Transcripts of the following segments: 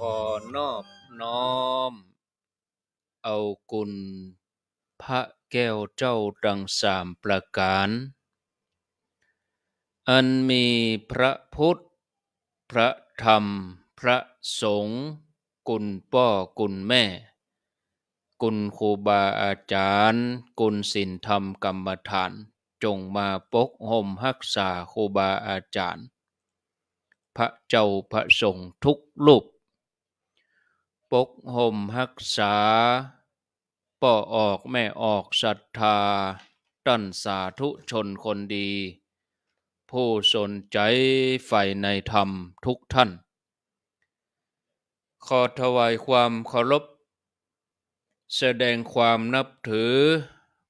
ขอนอบน้อมเอากุณพระแก้วเจ้าดังสามประการ อันมีพระพุทธ พระธรรมพระสงฆ์กุณป่อกุณแม่กุลครูบาอาจารย์กุลศิลธรรมกรรมฐานจงมาปกห่มฮักษาครูบาอาจารย์ พระเจ้าพระสงฆ์ทุกลูกปกห่มหักษา ป่อออกแม่ออกศรัทธา ตั้นสาธุชนคนดี ผู้สนใจใฝ่ในธรรมทุกท่าน ขอถวายความเคารพ แสดงความนับถือ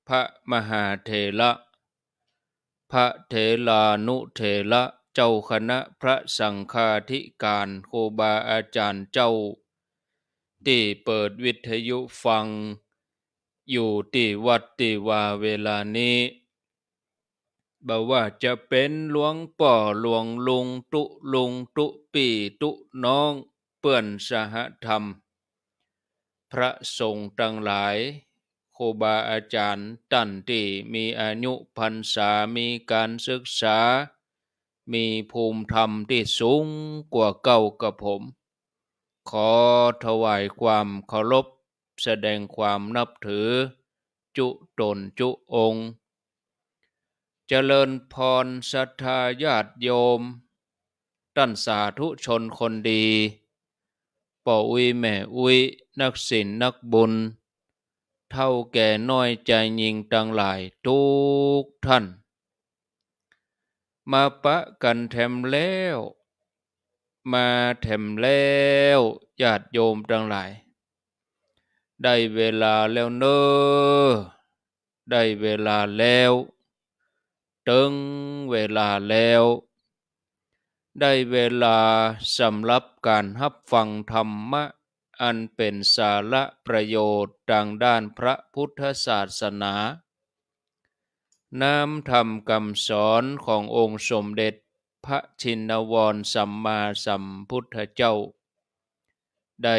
พระมหาเถระพระเถรานุเถระเจ้าคณะพระสังฆาธิการ โคบาอาจารย์เจ้าที่เปิดวิทยุฟัง อยู่ที่วัดที่วาเวลานี้บอกว่าจะเป็นหลวงป่อหลวงลุง ตุลุง ตุปีตุน้อง เปื่อนสหธรรม พระสงฆ์ทั้งหลายครูบาอาจารย์ตันที่มีอายุพรรษามีการศึกษา มีภูมิธรรมที่สูงกว่าเก่ากับผมขอถวายความเคารพแสดงความนับถือ จุตนจุองค์ เจริญพรศรัทธาญาติโยมท่านสาธุชนคนดีป่ออุ้ยแม่อุ้ยนักศิลนักบุญ เท่าแก่น้อยใจยิงต่างหลายทุกท่าน มาปะกันแถมแล้วมาแถมแล้วญาติโยมทั้งหลาย ได้เวลาแล้วเนอได้เวลาแล้วถึงเวลาแล้ว ได้เวลาสำหรับการหับฟังธรรมะ อันเป็นสาระประโยชน์ดังด้านพระพุทธศาสนานำธรรมคำสอนขององค์สมเด็จพระชินวรสัมมาสัมพุทธเจ้า ได้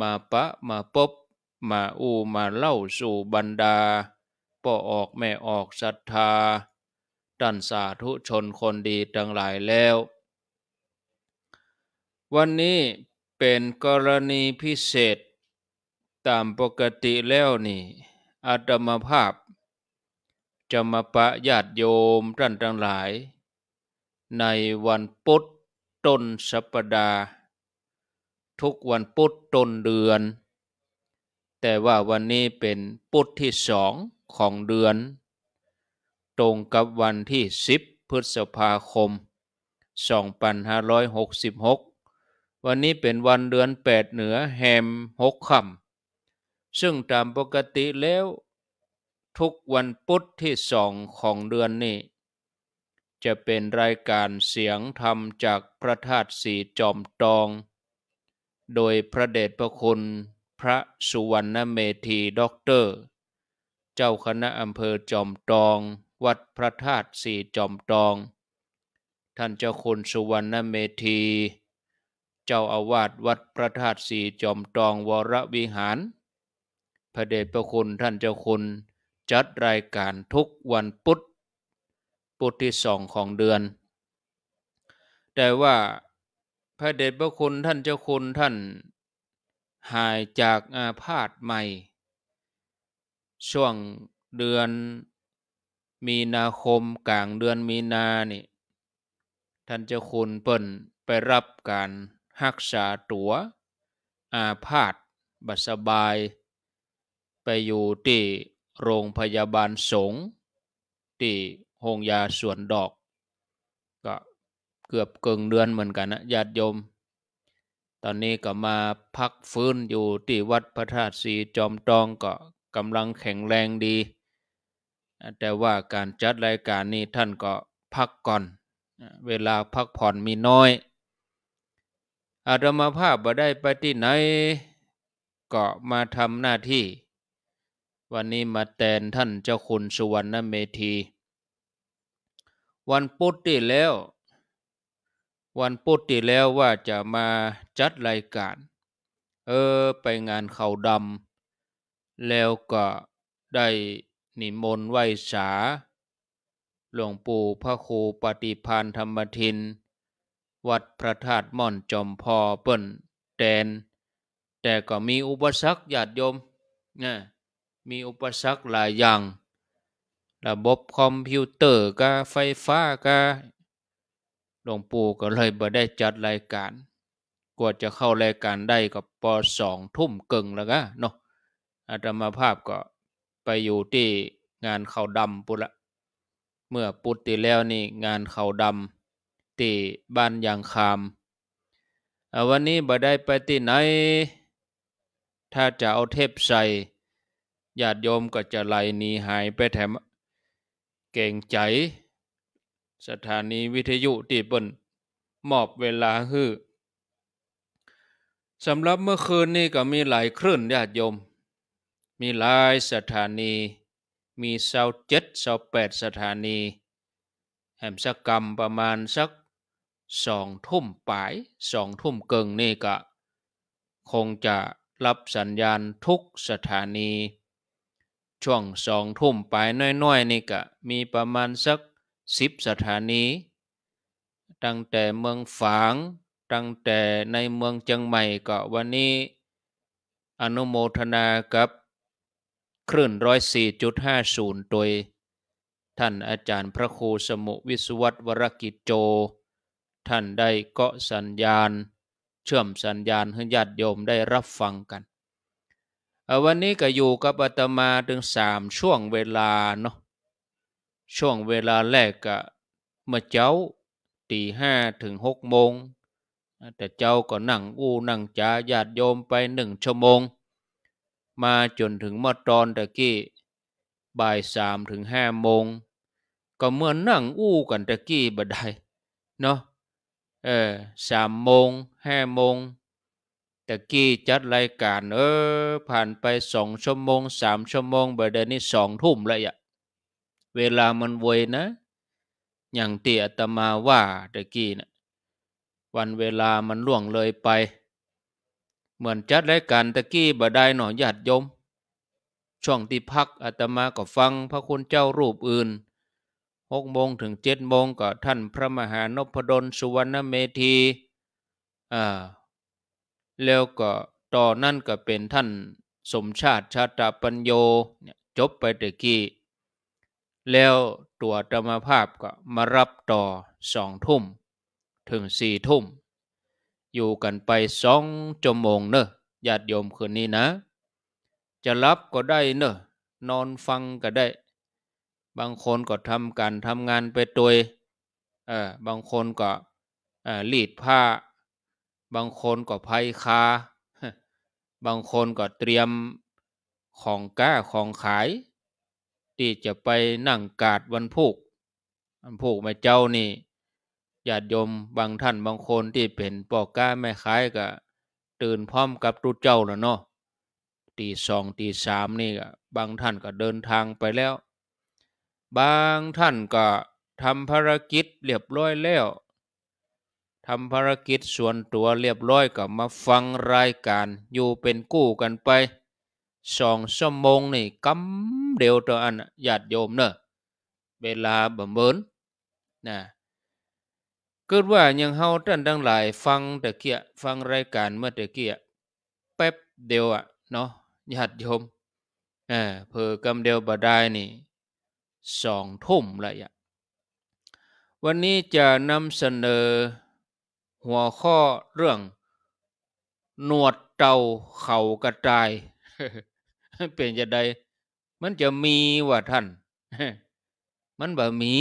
มาปะมาปบมาอูมาเล่าสู่บรรดา ป่อออกแม่ออกศรัทธาดันสาธุชนคนดีทั้งหลายแล้ว วันนี้เป็นกรณีพิเศษ ตามปกติแล้วนี่อาตมภาพ จะมาปะญาติโยมท่านทั้งหลายในวันพุธต้นสัปดาห์ทุกวันพุธต้นเดือน แต่ว่าวันนี้เป็นพุธที่สองของเดือน ตรงกับวันที่ 10 พฤษภาคม 2566 วันนี้เป็นวันเดือน8เหนือแฮมหกคำซึ่งตามปกติแล้ว ทุกวันพุธที่สองของเดือนนี้จะเป็นรายการเสียงธรรมจากพระธาตุสีจอมตอง โดยพระเดชพระคุณพระสุวรรณเมธีด็อกเตอร์ เจ้าคณะอำเภอจอมตอง วัดพระธาตุสีจอมตอง ท่านเจ้าคุณสุวรรณเมธี เจ้าอาวาสวัดพระธาตุสีจอมตองวรวิหาร พระเดชพระคุณท่านเจ้าคุณจัดรายการทุกวันพุธปุตที่สองของเดือน แต่ว่าพระเดชพระคุณท่านเจ้าคุณท่านหายจากอาพาธใหม่ ช่วงเดือนมีนาคมกลางเดือนมีนานี่ท่านเจ้าคุณเปิ่นไปรับการหักษาตัวอาพาธบัสบายไปอยู่ที่โรงพยาบาลสงฆ์ที่โฮงยาสวนดอกก็เกือบเกิงเดือนเหมือนกันนะญาติโยม ตอนนี้ก็มาพักฟื้นอยู่ที่วัดพระธาตุสีจอมตอง ก็กำลังแข็งแรงดี แต่ว่าการจัดรายการนี้ ท่านก็พักก่อน เวลาพักผ่อนมีน้อยอาตมาภาพบ่ได้ไปที่ไหน ก็มาทำหน้าที่ วันนี้มาแตนท่านเจ้าคุณสุวรรณเมธีวันพุธที่แล้ว วันพุธที่แล้วว่าจะมาจัดรายการ เออ ไปงานเขาดำแล้วก็ได้นิมนต์ไหว้สา หลวงปู่พระครูปฏิพานธรรมทิน วัดพระธาตุม่อนจอมพอเปิ่นแดน แต่ก็มีอุปสรรคญาติโยมนะมีอุปสรรคหลายอย่างระบบคอมพิวเตอร์กาไฟฟ้ากาหลวงปู่ก็เลยบ่ได้จัดรายการ กว่าจะเข้ารายการได้ก็ปอสองทุ่มกึ่งแล้วก็เนาะอาตมาภาพก็ไปอยู่ที่งานเขาดำปุละเมื่อปุตติแล้วนี่งานเขาดำตีบ้านยางคาม วันนี้บ่ได้ไปที่ไหน ถ้าจะเอาเทพใส่ญาติโยมก็จะไหลหนีหายไปแถมเก่งใจ สถานีวิทยุตีบปิมอบเวลาฮื้อสำหรับเมื่อคืนนี่ก็มีหลายคลื่นญาติโยม มีหลายสถานี มีเสาเจ็ดเสาแปดสถานี แห่มสักกรรมประมาณสักสองทุ่มปลายสองทุ่มเกิงนี่ก็ คงจะรับสัญญาณทุกสถานีช่วงสองทุ่มไปน้อยๆนี่ก็มีประมาณสักสิบสถานี ตั้งแต่เมืองฝางตั้งแต่ในเมืองเชียงใหม่ก็วันนี้ อนุโมทนากับคลื่นร้อยสี่จุดห้าศูนย์โดยท่านอาจารย์พระครูสมุวิสวัตวรกิจโจ ท่านได้เกาะสัญญาณ เชื่อมสัญญาณให้ญาติโยมได้รับฟังกันวันนี้ก็อยู่กับอาตมาถึงสามช่วงเวลาเนาะช่วงเวลาแรกก็เมื่อเจ้าตีห้าถึงหกโมงแต่เจ้าก็นั่งอู้นั่งจ่าญาติโยมไปหนึ่งชั่วโมง มาจนถึงเมื่อตอนตะกี้บ่ายสามถึงห้าโมงก็เมื่อนั่งอู้กันตะกี้บัดใดเนาะเออสามโมงห้าโมงตะกี้จัดรายการเออผ่านไปสองชั่วโมง สามชั่วโมงบัดนี้สองทุ่มแล้วอะเวลามันเวยนะ อย่างเตีอยตมาว่าตะกี้นะวันเวลามันล่วงเลยไป เหมือนจัดรายการตะกี้บ่ได้หน่อญาติโยม ช่วงที่พัก อาตมาก็ฟังพระคุณเจ้ารูปอื่นหกโมงถึงเจ็ดโมงก็ท่านพระมหานพดลสุวรรณเมธีอ่าแล้วก็ต่อนั่นก็เป็นท่านสมชาติชาตาปัญโยจบไปตะกี้ แล้วตัวธรรมภาพก็มารับต่อสองทุ่ม ถึงสี่ทุ่ม อยู่กันไปสองชั่วโมงเนอะญาติโยมคืนนี้นะ จะรับก็ได้เนอะนอนฟังก็ได้ บางคนก็ทำการทำงานไปตัวเออบางคนก็รีดผ้าบางคนก็ภัยคา บางคนก็เตรียมของก้าของขายที่จะไปนั่งกาดวันพุกวันพุกม่เจ้านี่ญาติโยมบางท่านบางคนที่เป็นปอก้าแม่ขายก็ตื่นพร้อมกับตุเจ้าแล้วเนาะตีสองตีสามนี่ก็บางท่านก็เดินทางไปแล้ว บางท่านก็ทำภารกิจเรียบร้อยแล้วทำภารกิจส่วนตัวเรียบร้อยก็มาฟังรายการอยู่เป็นกู้กันไปสองชั่วโมงนี่กำเดียวต่ออันญาติโยมเนอะเวลาบ่เมินนะเกิดว่ายังเฮาท่านทั้งหลาย ฟังตะเกียฟังรายการเมื่อตะเกียแป๊บเดียวอ่ะเนาะญาติโยม เออเพอกำเดียวบ่ได้นี่สองทุ่มเลยอ่ะวันนี้จะนำเสนอหัวข้อเรื่อง หนวดเตาเข่ากระจาย เปลี่ยนจะใดมันจะมีว่าท่านมันบะมี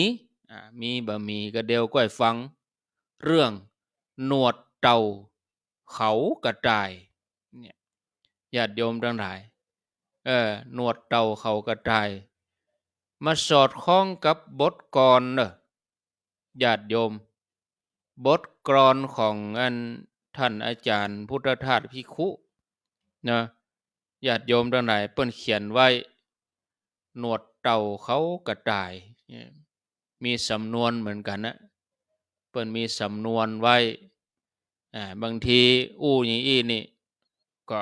มีบะมีก็เดียวก้อยฟัง เรื่องหนวดเตาเขากระจายเนี่ยญาติโยมทั้งหลายเออหนวดเตาเขากระจาย มาสอดคล้องกับบทกรเนอะญาติโยมบทกรอนของอันท่านอาจารย์พุทธทาสพิคุนะญาติโยมทั้งหลายเปิ้นเขียนไว้ หนวดเต่าเขากระต่าย มีสำนวนเหมือนกันนะเปิ้นมีสำนวนไว้ บางทีอู้ยี่อี้นี่ ก็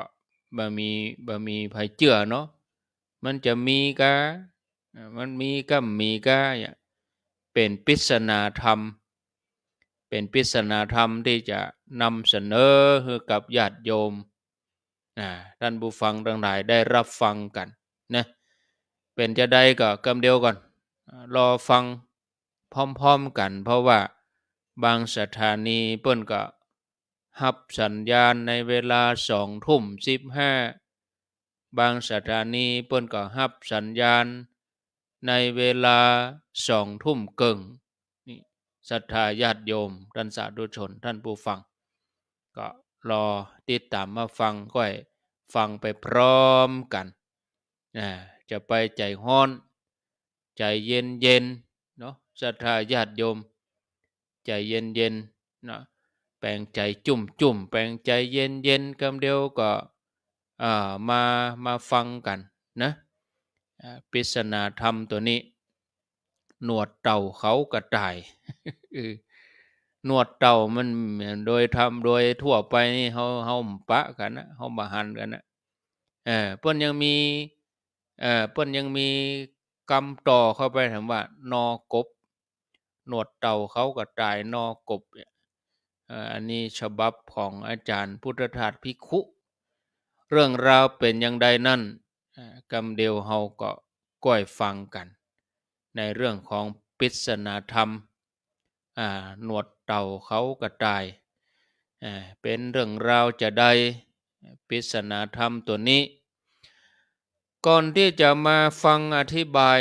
บ่มีบ่มีไผเจือเนาะมันจะมีกะมันมีก็มีกะเป็นปริศนาธรรมเป็นพิศนาธรรมที่จะนำเสนอให้กับญาติโยมนะท่านผู้ฟังทั้งหลายได้รับฟังกันนะเป็นจะได้ก็กำเดียวก่อน รอฟังพร้อมๆกัน เพราะว่าบางสถานีเปิ้นก็หับสัญญาณในเวลาสองทุ่มสิบห้าบางสถานีเปิ้นก็หับสัญญาณในเวลาสองทุ่มเกิงศรัทธาญาติโยมท่านสาธุชนท่านผู้ฟัง ก็รอติดตามมาฟังก็ฟังไปพร้อมกันนะจะไปใจห้อน ใจเย็นเย็นเนาะศรัทธาญาติโยม ใจเย็นเย็นนะแปลงใจจุ่มจุ่มแปลงใจเย็นเย็นคำเดียวก็มามาฟังกันนะปิศนาธรรมตัวนี้หนวดเต่าเขากระต่ายหนวดเต่ามันโดยทาโดยทั่วไปเขาเขาปะกันนะเขาบาหันกันนะเออเปิ้นยังมีเออเปิ้นยังมีกำต่อเข้าไปถามว่า นอกบ หนวดเต่าเขากระต่าย นอกบอันนี้ฉบับของอาจารย์พุทธทาสพิคุเรื่องราวเป็นอย่างใดนั่นกำเดียวเฮาก็ก้อยฟังกันในเรื่องของปิศนาธรรม หนวดเต่าเขากระต่าย เป็นเรื่องราวจะได้ปิศนาธรรมตัวนี้ ก่อนที่จะมาฟังอธิบาย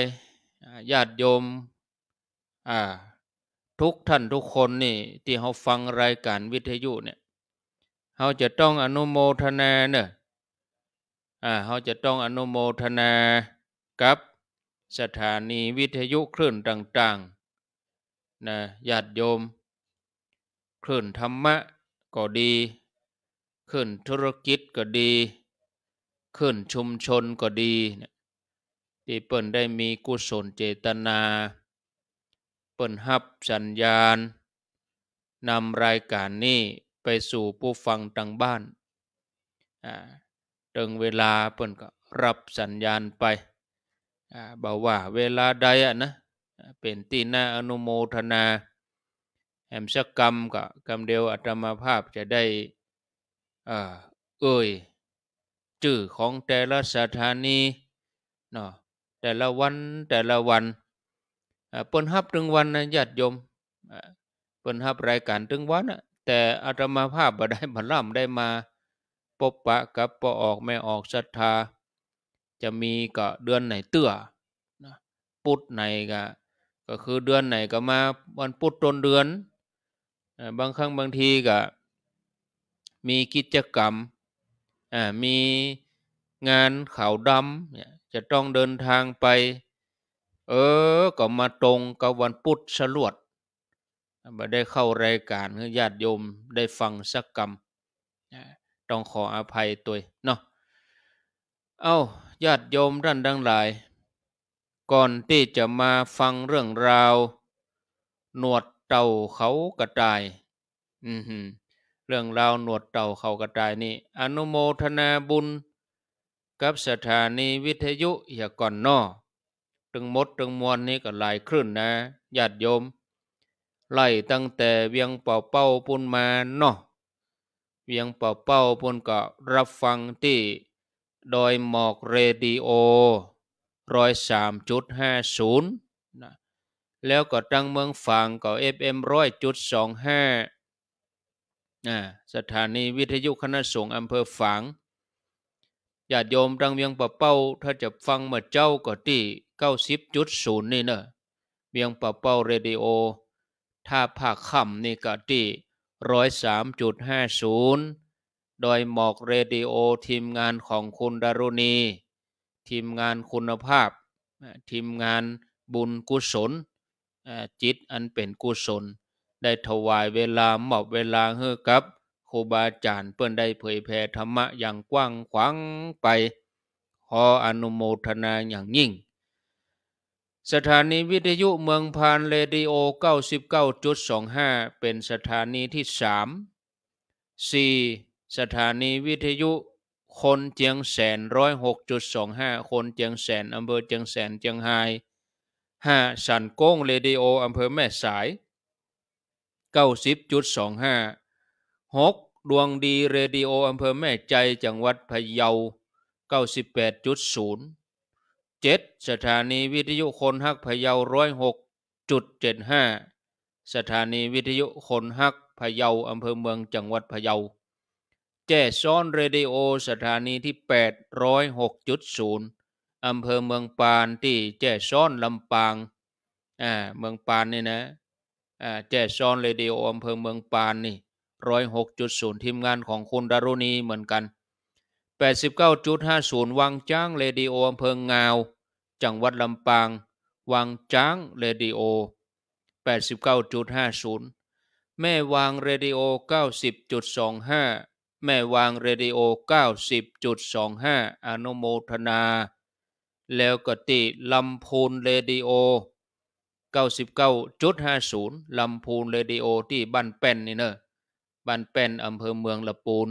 ญาติโยมทุกท่านทุกคนนี่ที่เขาฟังรายการวิทยุเนี่ยเขาจะต้องอนุโมทนาเนี่ยเขาจะต้องอนุโมทนากับสถานีวิทยุคลื่นต่างๆนะญาติโยมคลื่นธรรมะก็ดีคลื่นธุรกิจก็ดีคลื่นชุมชนก็ดี ที่เปิ่นได้มีกุศลเจตนา เปิ่นหับสัญญาณนำรายการนี้ไปสู่ผู้ฟังทางบ้านถึงเวลาเปิ่นก็รับสัญญาณไปบอกว่าเวลาใดนะเป็นตีน่าอนุโมทนาแอมสกรรมกับกรรมเดียวอัตมาภาพจะได้ เอ่ยจื่อของแต่ละสถานีเนาะแต่ละวันแต่ละวันเปิ้นฮับถึงวันนะญาติโยมเปิ้นฮับรายการถึงวันนะแต่อัตมาภาพบ่ได้บรรลัมได้มาพบปะกับปอออกแม่ออกศรัทธาจะมีก็เดือนไหนเตื้อนะปุดไหนก็ก็คือเดือนไหนก็มาวันปุดต้นเดือน บางครั้งบางทีก็มีกิจกรรม มีงานข่าวดำจะต้องเดินทางไป เออก็มาตรงกับวันพุธฉลวดมาได้เข้ารายการให้ญาติโยมได้ฟังสักกรรมต้องขออภัยตัวเนาะเอา้าญาติโยมท่านทั้งหลาย ก่อนที่จะมาฟังเรื่องราว หนวดเต่าเขากระจาย อืมเรื่องราวหนวดเต่าเขากระจายนี่อนุโมทนาบุญ กับสถานีวิทยุอย่าก่อนนอตึงมดตึงมวลนี่ก็หลายคลื่นนะญาติโยมไล่ตั้งแต่เวียงเป่าเป้าปุ่นมาเนาะเวียงเป่าเป้าปุ่นก็รับฟังที่โดยหมอกเรดิโอร้อยสามจุดห้าศูนย์นะแล้วก็ตั้งเมืองฝั่งก็ FM ร้อยจุดสองห้าสถานีวิทยุคณะสงฆ์อำเภอฝางญาติโยมตั้งเมียงปะเป้าถ้าจะฟังมาเจ้าก็ที่เก้าสิบจุดศูนย์นี่เนะเมียงปะเป้าเรดิโอถ้าภาคค่ำนี่ก็ที่ร้อยสามจุดห้าศูนย์โดยหมอกเรดิโอทีมงานของคุณดารุณี ทีมงานคุณภาพ ทีมงานบุญกุศลจิตอันเป็นกุศล ได้ถวายเวลาหมอบเวลาเฮ้กับครูบาอาจารย์เพื่อนได้เผยแผ่ธรรมะอย่างกว้างขวางไป ขออนุโมทนาอย่างยิ่ง สถานีวิทยุเมืองพานเรดิโอ 99.25 เป็นสถานีที่ 3 4สถานีวิทยุคนเจียงแสนร้อยหกจุดสองห้าคนเจียงแสนอำเภอเจียงแสนเจียงไฮห้าสันโก้งเรดิโออำเภอแม่สายเก้าสิบจุดสองห้าหกดวงดีเรดิโออำเภอแม่ใจจังหวัดพะเยาเก้าสิบแปดจุดศูนย์เจ็ดสถานีวิทยุคนฮักพะเยาร้อยหกจุดเจ็ดห้าสถานีวิทยุคนฮักพะเยาอำเภอเมืองจังหวัดพะเยาแจซ้อนเรดิโอสถานีที่806.0อำเภอเมืองปานที่แจซ้อนลำปางอ่าเมืองปานนี่นะอ่าแจซ้อนเรดิโออำเภอเมืองปานนี่ร้อยหกจุดศูนย์ทีมงานของคุณดารุณีเหมือนกัน 89.50วังจ้างเรดิโออำเภองาวจังหวัดลำปางวังจ้างเรดิโอ 89.50 แม่วางเรดิโอ 90.25แม่วางเรดิโอ90.25อนุโมทนา แล้วก็ติลำพูนเรดิโอ 99.50ลำพูนเรดิโอที่บ้านแป้นนี่เนอะบ้านแป้นอำเภอเมืองละปูน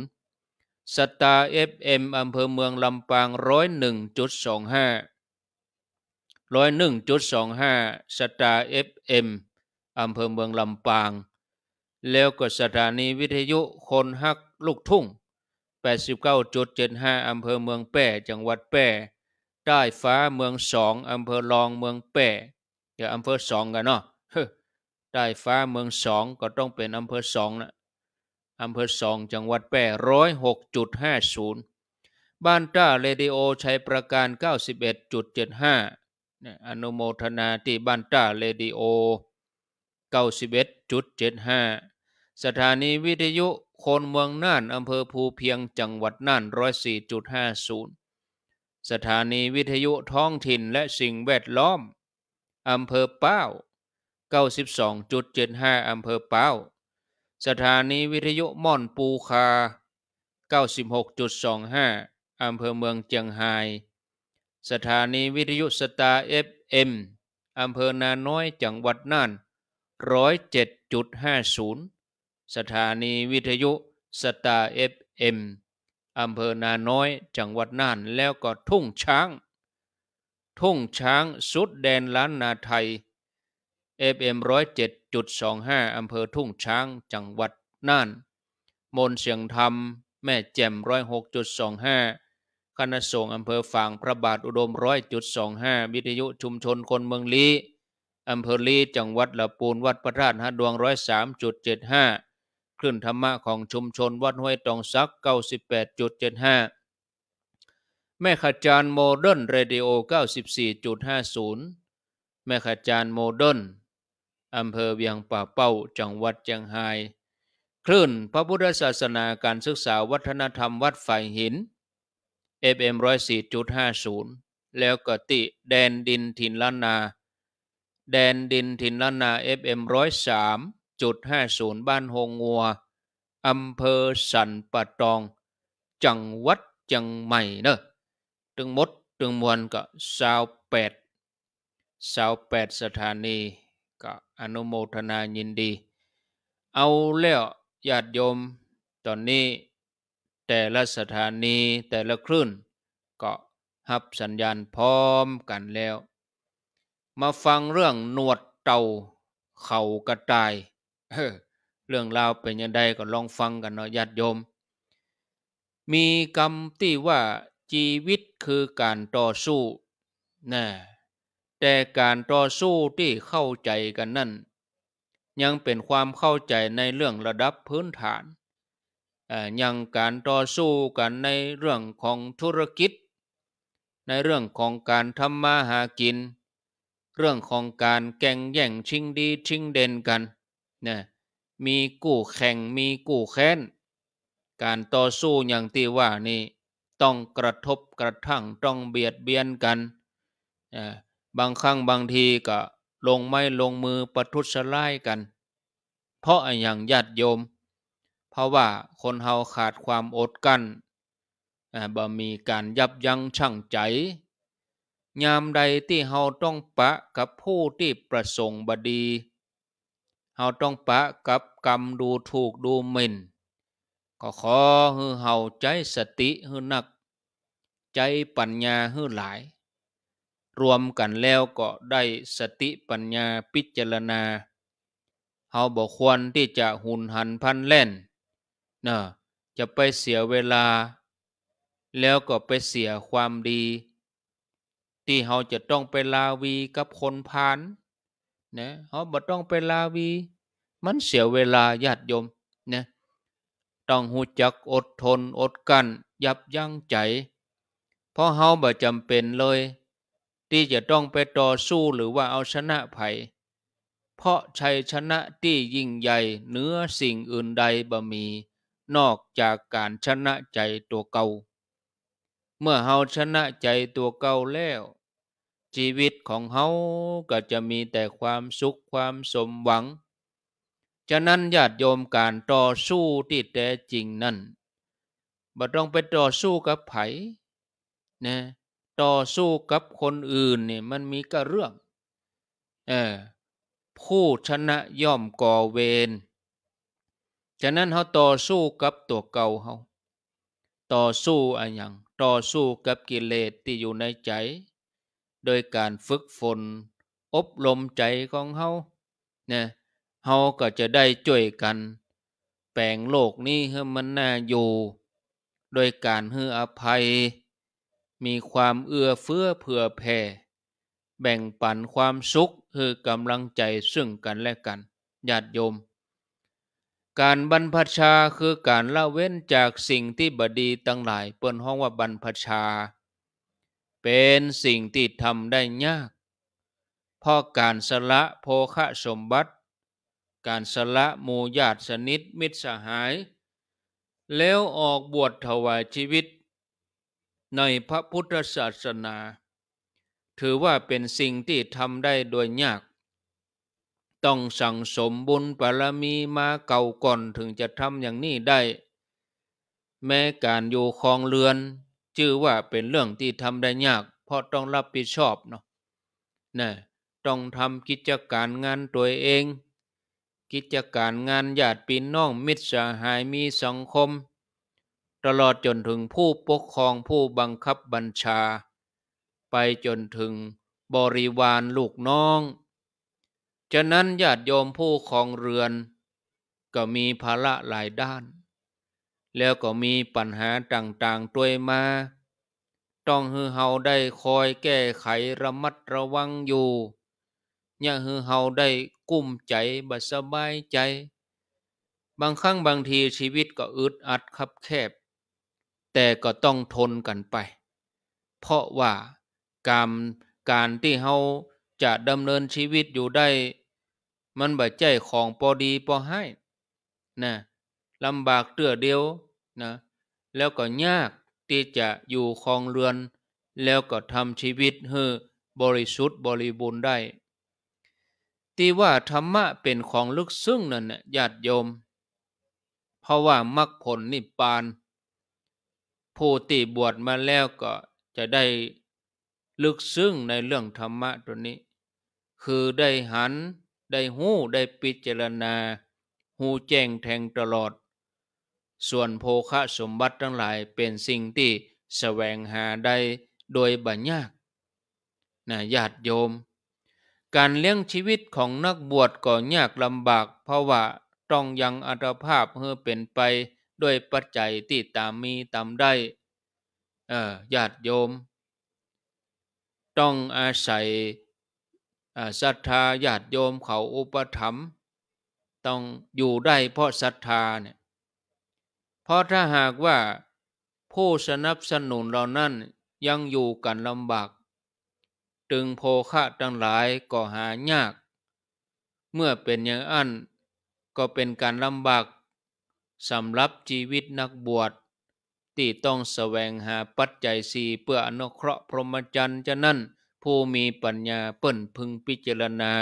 สตาร์เอฟเอ็มอำเภอเมืองลำปางร้อยหนึ่งจุดสองห้าร้อยหนึ่งจุดสองห้าสตาร์เอฟเอ็มอำเภอเมืองลำปาง แล้วก็สถานีวิทยุคนฮักลูกทุ่ง 89.75อำเภอเมืองแป้จังหวัดแป้ใต้ฟ้าเมืองสองอำเภอรองเมืองแป้เดี๋ยวอำเภอสองกันเนาะใต้ฟ้าเมืองสองก็ต้องเป็นอำเภอสองนะอำเภอสองจังหวัดแป้ร้อยหกจุดห้าศูนย์บ้านต้าเรดิโอใช้ประการเก้าสิบเอ็ดจุดเจ็ดห้าอนุโมทนาที่บ้านต้าเรดิโอเก้าสิบเอ็ดจุดเจ็ดห้าสถานีวิทยุโคนเมืองน่านอำเภอภูเพียงจังหวัดน่านร้อยสี่จุดห้าศูนย์สถานีวิทยุท้องถิ่นและสิ่งแวดล้อม อำเภอเป้าเก้าสิบสองจุดเจ็ดห้าอำเภอเป้า สถานีวิทยุม่อนปูคาเก้าสิบหกจุดสองห้าอำเภอเมืองเจียงไฮสถานีวิทยุสตาเอฟเอ็มอำเภอนาน้อยจังหวัดน่านร้อยเจ็ดจุดห้าศูนย์สถานีวิทยุสตาเอฟเอ็มอำเภอนาน้อยจังหวัดน่านแล้วก็ทุ่งช้าง ทุ่งช้างสุดแดนล้านนาไทย FM 107.25 อำเภอทุ่งช้างจังหวัดน่านมนเสียงธรรมแม่แจ่ม106.25คณะสงฆ์อำเภอฝางพระบาทอุดม 100.25 วิทยุชุมชนคนเมืองลีอำเภอลีจังหวัดละปูนวัดพระธาตุหดวง 103.75ลื่นธรรมะของชุมชนวัดห้วยตองซัก 98.75 แม่ขจารโมเดิร์นเรดิโอ 94.50 แม่ขจารโมเดิร์นอำเภอเวียงป่าเป้าจังหวัดเชียงราย คลื่นพระพุทธศาสนาการศึกษาวัฒนธรรมวัดฝ่ายหิน FM 104.50 แล้วก็ติแดนดินถินลานา แดนดินถินลานา FM 103 7.50บ้านหงัวอำเภอสันปะตอง จังหวัดจังใหม่เนอะถึงมดถึงมวลก็สาวแปดสาวแปดสถานีก็อนุโมทนายินดี เอาแล้วญาติโยมตอนนี้ แต่ละสถานีแต่ละคลื่น ก็หับสัญญาณพร้อมกันแล้ว มาฟังเรื่องหนวดเต่าเข่ากระต่ายเรื่องราวเป็นยังไงก็ลองฟังกันเนาะญาติโยม มีกรรมที่ว่าชีวิตคือการต่อสู้นะแต่การต่อสู้ที่เข้าใจกันนั่น ยังเป็นความเข้าใจในเรื่องระดับพื้นฐานอย่างการต่อสู้กันในเรื่องของธุรกิจ ในเรื่องของการทำมาหากิน เรื่องของการแก่งแย่งชิงดีชิงเด่นกันนะมีกู่แข่งมีกู่แค้นการต่อสู้อย่างที่ว่านี่ต้องกระทบกระทั่งต้องเบียดเบียนกันนะบางครั้ง บางทีก็ลงไม้ลงมือประทุษร้ายกัน เพราะอย่างญาติโยม เพราะว่าคนเฮาขาดความอดกัน้นบ่มีการยับยั้งชั่งใจยามใดที่เฮาต้องปะ กับผู้ที่ประสงค์บดีเราต้องปะกับกรรมดูถูกดูหมิ่น ก็ขอให้เฮาใจสติให้นัก ใจปัญญาให้หลาย รวมกันแล้วก็ได้สติปัญญาพิจารณา เฮาบ่ควรที่จะหุนหันพันแล่นนะจะไปเสียเวลา แล้วก็ไปเสียความดี ที่เราจะต้องไปลาวีกับคนพานนะเขาบ่ต้องไปลาวี มันเสียเวลาญาติโยมนะต้องหูจักอดทนอดกันยับยั้งใจ เพราะเขาบ่จำเป็นเลย ที่จะต้องไปต่อสู้หรือว่าเอาชนะไัย เพราะชัยชนะที่ยิ่งใหญ่เหนือสิ่งอื่นใดบ่มี นอกจากการชนะใจตัวเก่า เมื่อเฮาชนะใจตัวเก่าแล้วชีวิตของเขาก็จะมีแต่ความสุขความสมหวัง ฉะนั้นญาติโยมการต่อสู้ที่แท้จริงนั้นบ่ต้องไปต่อสู้กับไผนะ ต่อสู้กับคนอื่นเนี่ยมันมีกระเรื่องเออผู้ชนะย่อมก่อเวร ฉะนั้นเขาต่อสู้กับตัวเก่าเขาต่อสู้อะไรอย่างต่อสู้กับกิเลสที่อยู่ในใจโดยการฝึกฝนอบรมใจของเฮาเนี่ยเฮาก็จะได้ช่วยกัน แปลงโลกนี้ให้มันน่าอยู่ โดยการให้อภัย มีความเอื้อเฟื้อเผื่อแผ่ แบ่งปันความสุขคือกำลังใจซึ่งกันและกันญาติโยม การบรรพชาคือการละเว้นจากสิ่งที่บดีตั้งหลาย เปิ้นห้องว่าบรรพชาเป็นสิ่งที่ทำได้ยาก เพราะการสละโภคะสมบัติ การสละมูญาติสนิทมิตรสหาย แล้วออกบวชถวายชีวิต ในพระพุทธศาสนา ถือว่าเป็นสิ่งที่ทำได้โดยยาก ต้องสั่งสมบุญปารมีมาเก่าก่อนถึงจะทำอย่างนี้ได้ แม้การอยู่คลองเรือนชื่อว่าเป็นเรื่องที่ทำได้ยากเพราะต้องรับผิดชอบเนาะนะต้องทำกิจการงานตัวเอง กิจการงานญาติพี่น้องมิตรสหายมีสังคม ตลอดจนถึงผู้ปกครองผู้บังคับบัญชา ไปจนถึงบริวารลูกน้อง ฉะนั้นญาติโยมผู้ครองเรือน ก็มีภาระหลายด้านแล้วก็มีปัญหาต่างๆตัวมา ต้องฮือเฮาได้คอยแก้ไขระมัดระวังอยู่ อย่าฮือเฮาได้กุ้มใจบัสบายใจ บางครั้งบางทีชีวิตก็อึดอัดคับแคบ แต่ก็ต้องทนกันไป เพราะว่าการการที่เฮาจะดำเนินชีวิตอยู่ได้ มันบ่ใจของพอดีพอให้นะลำบากเตื้อเดียวนะแล้วก็ยากที่จะอยู่คลองเรือน แล้วก็ทำชีวิตให้บริสุทธิ์บริบูรณ์ได้ที่ว่าธรรมะเป็นของลึกซึ้งนั่นญาติโยม เพราะว่ามรรคผลนิพพาน ผู้ตีบวชมาแล้วก็จะได้ลึกซึ้งในเรื่องธรรมะตัวนี้ คือได้หัน ได้หู้ ได้ปิจารณา หูแจ้งแทงตลอดส่วนโภคะสมบัติทั้งหลายเป็นสิ่งที่แสวงหาได้โดยบัญญากนะญาติโยม การเลี้ยงชีวิตของนักบวชก็ยากลำบาก เพราะว่าต้องยังอัตภาพเพื่อเป็นไปด้วยปัจจัยที่ตามมีตามได้เออญาติโยม ต้องอาศัยศรัทธาญาติโยมเขาอุปถัมภ์ ต้องอยู่ได้เพราะศรัทธาเนี่ยเพราะถ้าหากว่า ผู้สนับสนุนเรานั้นยังอยู่กันลำบากตึงโพคะทั้งหลาย ก็หายาก เมื่อเป็นอย่างอันก็เป็นการลำบากสำหรับชีวิตนักบวชที่ต้องแสวงหาปัจจัยสี่เพื่ออนุเคราะห์พรหมจรรย์จะนั่นผู้มีปัญญาเปิ่นพึงพิจารณา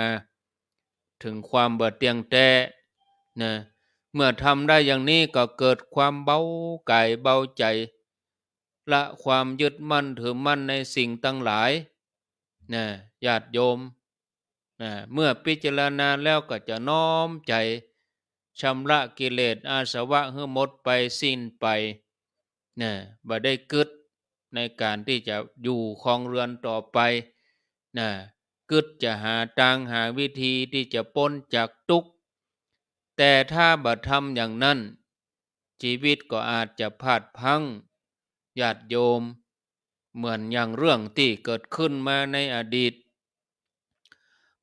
ถึงความเบื่อเตียงแต่นะเมื่อทำได้อย่างนี้ก็เกิดความเบาไก่เบาใจละความยึดมั่นถือมั่นในสิ่งตั้งหลายนะญาติโยมนะเมื่อพิจารณาแล้วก็จะน้อมใจชำระกิเลสอาสวะเฮ้หมดไปสิ้นไปนะบ่ได้กึดในการที่จะอยู่คองเรือนต่อไปนะกึดจะหาทางหาวิธีที่จะพ้นจากทุกแต่ถ้าบัตรทำอย่างนั้น ชีวิตก็อาจจะพลาดพังญาติโยม เหมือนอย่างเรื่องที่เกิดขึ้นมาในอดีต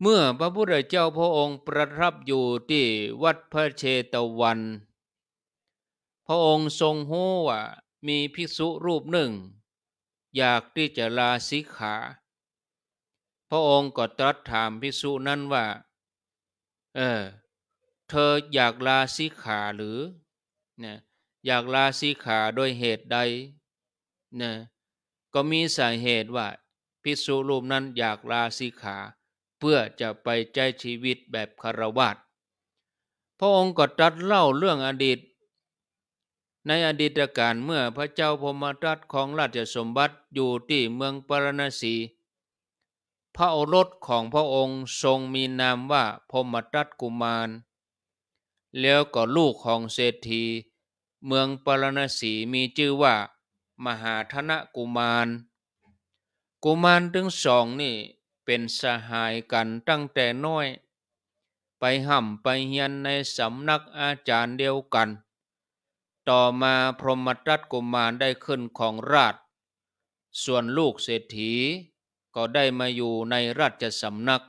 เมื่อพระพุทธเจ้าพระองค์ประทับอยู่ที่วัดพระเชตวัน พระองค์ทรงหูว่า มีภิกษุรูปหนึ่ง อยากที่จะลาสิกขา พระองค์ก็ตรัสถามภิกษุนั้นว่า เออเธออยากลาสีขาหรือนะอยากลาสีขาโดยเหตุใดนะก็มีสาเหตุว่า พิสุรูปนั้นอยากลาสีขา เพื่อจะไปใช้ชีวิตแบบคารวะพระองค์ก็ตรัสเล่าเรื่องอดีตในอดีตการเมื่อพระเจ้าพมรัตของราชสมบัติอยู่ที่เมืองปารณสี พระโอรสของพระองค์ทรงมีนามว่าพมรัตกุมารแล้วก็ลูกของเศรษฐีเมืองปารณสีมีชื่อว่า มหาธนกุมาร กุมารทั้งสองนี่เป็นสหายกันตั้งแต่น้อย ไปห่ำไปเฮียนในสำนักอาจารย์เดียวกัน ต่อมาพรหมรัตกุมารได้ขึ้นของราชส่วนลูกเศรษฐีก็ได้มาอยู่ในราชสำนัก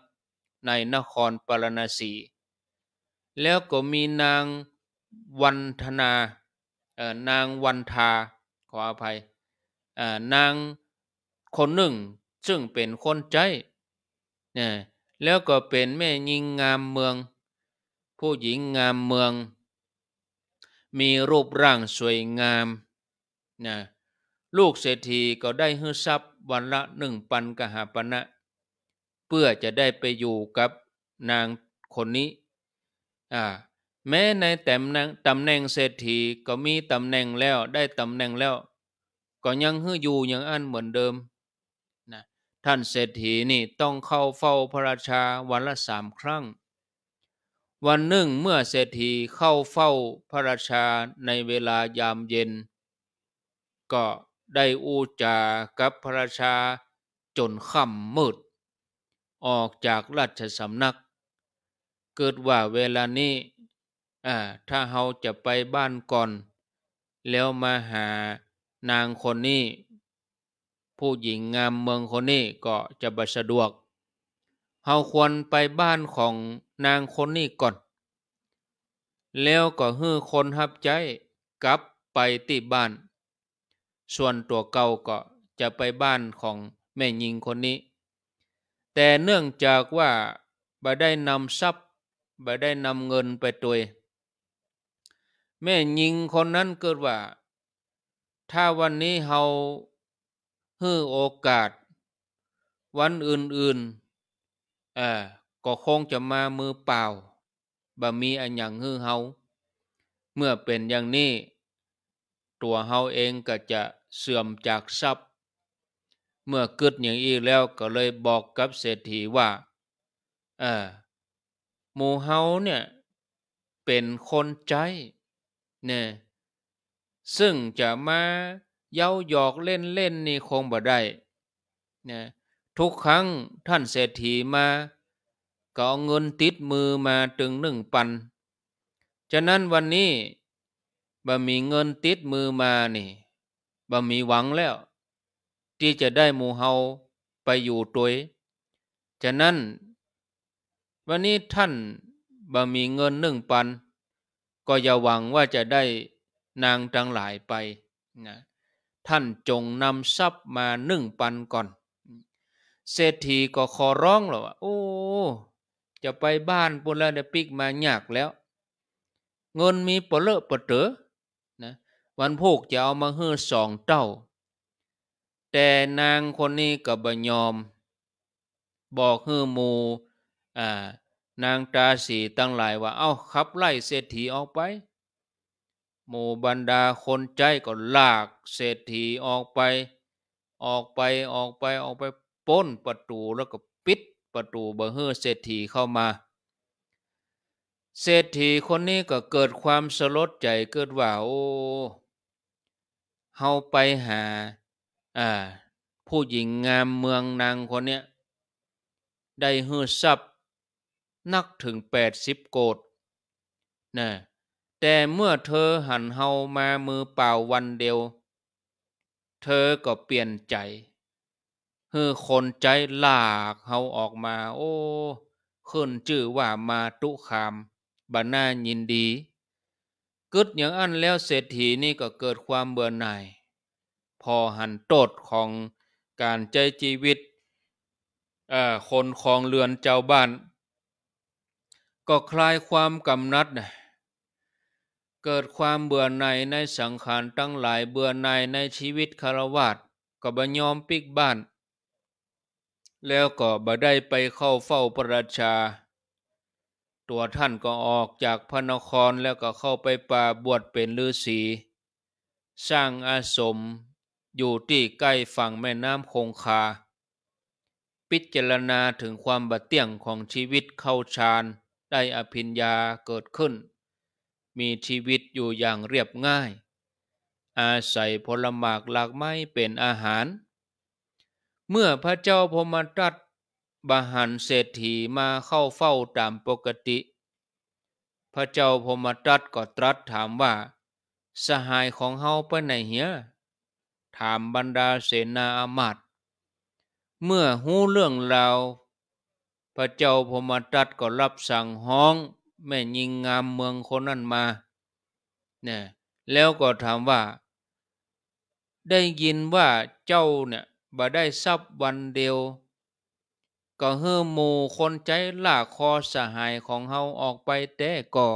ในนครปารณสีแล้วก็มีนางวันธนาเอ่อนางวันทาขออภัยเอ่อนางคนหนึ่งซึ่งเป็นคนใจเนี่ยแล้วก็เป็นแม่ยิงงามเมือง ผู้หญิงงามเมือง มีรูปร่างสวยงามนะลูกเศรษฐีก็ได้ฮื้อทรัพย์วันละหนึ่งปันกหาปณะ เพื่อจะได้ไปอยู่กับนางคนนี้แม้ในตำแหน่งตำแหน่งเศรษฐีก็มีตำแหน่งแล้วได้ตำแหน่งแล้วก็ยังฮืออยู่อย่างอันเหมือนเดิมนะท่านเศรษฐีนี่ต้องเข้าเฝ้าพระราชาวันละสามครั้งวันหนึ่งเมื่อเศรษฐีเข้าเฝ้าพระราชาในเวลายามเย็นก็ได้อูจากับพระราชาจนค่ำมืด ออกจากราชสำนักเกิดว่าเวลานี้อ่าถ้าเฮาจะไปบ้านก่อน แล้วมาหานางคนนี้ ผู้หญิงงามเมืองคนนี้ก็จะบัสะดวกเฮาควรไปบ้านของนางคนนี้ก่อน แล้วก็ฮื้อคนหับใจกลับไปที่บ้าน ส่วนตัวเก่าก็จะไปบ้านของแม่หญิงคนนี้ แต่เนื่องจากว่าบ่ได้นำทรัพยไปได้นำเงินไปตัวแม่ยิงคนนั้นเกิดว่า ถ้าวันนี้เฮาฮื้อโอกาส วันอื่นๆอ่าก็คงจะมามือเปล่าบ่มีอันอย่างฮื้อเฮาเมื่อเป็นอย่างนี้ ตัวเฮาเองก็จะเสื่อมจากทรัพย์ เมื่อเกิดอย่างอี้แล้วก็เลยบอกกับเศรษฐีว่า เออหมู่เฮาเนี่ยเป็นคนใจเนี่ยซึ่งจะมาเย้าหยอกเล่นเล่นนี่คงบ่ได้นะทุกครั้งท่านเศรษฐีมา ก็เอาเงินติดมือมาถึงหนึ่งปันฉะนั้นวันนี้บ่มีเงินติดมือมานี่บ่มีหวังแล้ว ที่จะได้หมู่เฮาไปอยู่ตัวฉะนั้นวันนี้ท่านบ่มีเงินหนึ่งปันก็อย่าหวังว่าจะได้นางทั้งหลายไปนะท่านจงนำทรัพย์มาหนึ่งปันก่อน เศรษฐีก็ขอร้องหรอว่าโอ้จะไปบ้านปุ่ล้เดปิกมายากแล้ว เงินมีปเลอะปะเตอนะวันพกจะเอามาเฮือสองเต้า แต่นางคนนี้ก็บบยอม บอกเฮือมูอ่านางตาสีตั้งหลายว่า เอา้าขับไล่เศรษฐีออกไป หมู่บรรดาคนใจก็ ลากเศรษฐีออกไป ออกไปออกไป ออกไปป้นประตูแล้วก็ปิดประตูเบอเฮือเศรษฐีเข้ามา เศรษฐีคนนี้ก็เกิดความสลดใจเกิดว่า โอ้เฮาไปหาอ่าผู้หญิงงามเมืองนางคนเนี้ยได้เฮือทรัพยนักถึงแปดสิบโกดนะแต่เมื่อเธอหันเฮามามือเปล่าวันเดียว เธอก็เปลี่ยนใจเฮอคนใจหลากเฮาออกมา โอ้ ขึ้นชื่อว่ามาตุขามบาน่ายินดี กึดอย่างอันแล้วเศรษฐีนี่ก็เกิดความเบื่อหน่าย พอหันโตดของการใจชีวิต คนคลองเรือนเจ้าบ้านก็คลายความกำนัด เกิดความเบื่อหน่ายในสังขารตั้งหลายเบื่อหน่ายในชีวิตคารวาสก็บยอมปิกบ้าน แล้วก็บ่ได้ไปเข้าเฝ้าพระราชา ตัวท่านก็ออกจากพระนครแล้วก็เข้าไปป่าบวชเป็นฤาษี สร้างอาสม อยู่ที่ใกล้ฝั่งแม่น้ำคงคาพิจารณาถึงความบะเตี่ยงของชีวิตเข้าฌานได้อภิญญาเกิดขึ้น มีชีวิตอยู่อย่างเรียบง่าย อาศัยผลหมากหลากไม้เป็นอาหาร เมื่อพระเจ้าพมตัตบาหันเศรษฐีมาเข้าเฝ้าตามปกติ พระเจ้าพมตัตก็ตรัสถามว่า สหายของเฮาไปไหนเหียถามบรรดาเสนาอามาตย์เมื่อหู้เรื่องราวพระเจ้าพมตัดก็รับสั่งห้อง แม่ยิงงามเมืองคนนั้นมาเนี่ยแล้วก็ถามว่า ได้ยินว่าเจ้าเนี่ยบ่ได้ทรัพย์วันเดียว ก็เฮือหมู่คนใจลากคอสหายของเฮาออกไปแต่ก่อ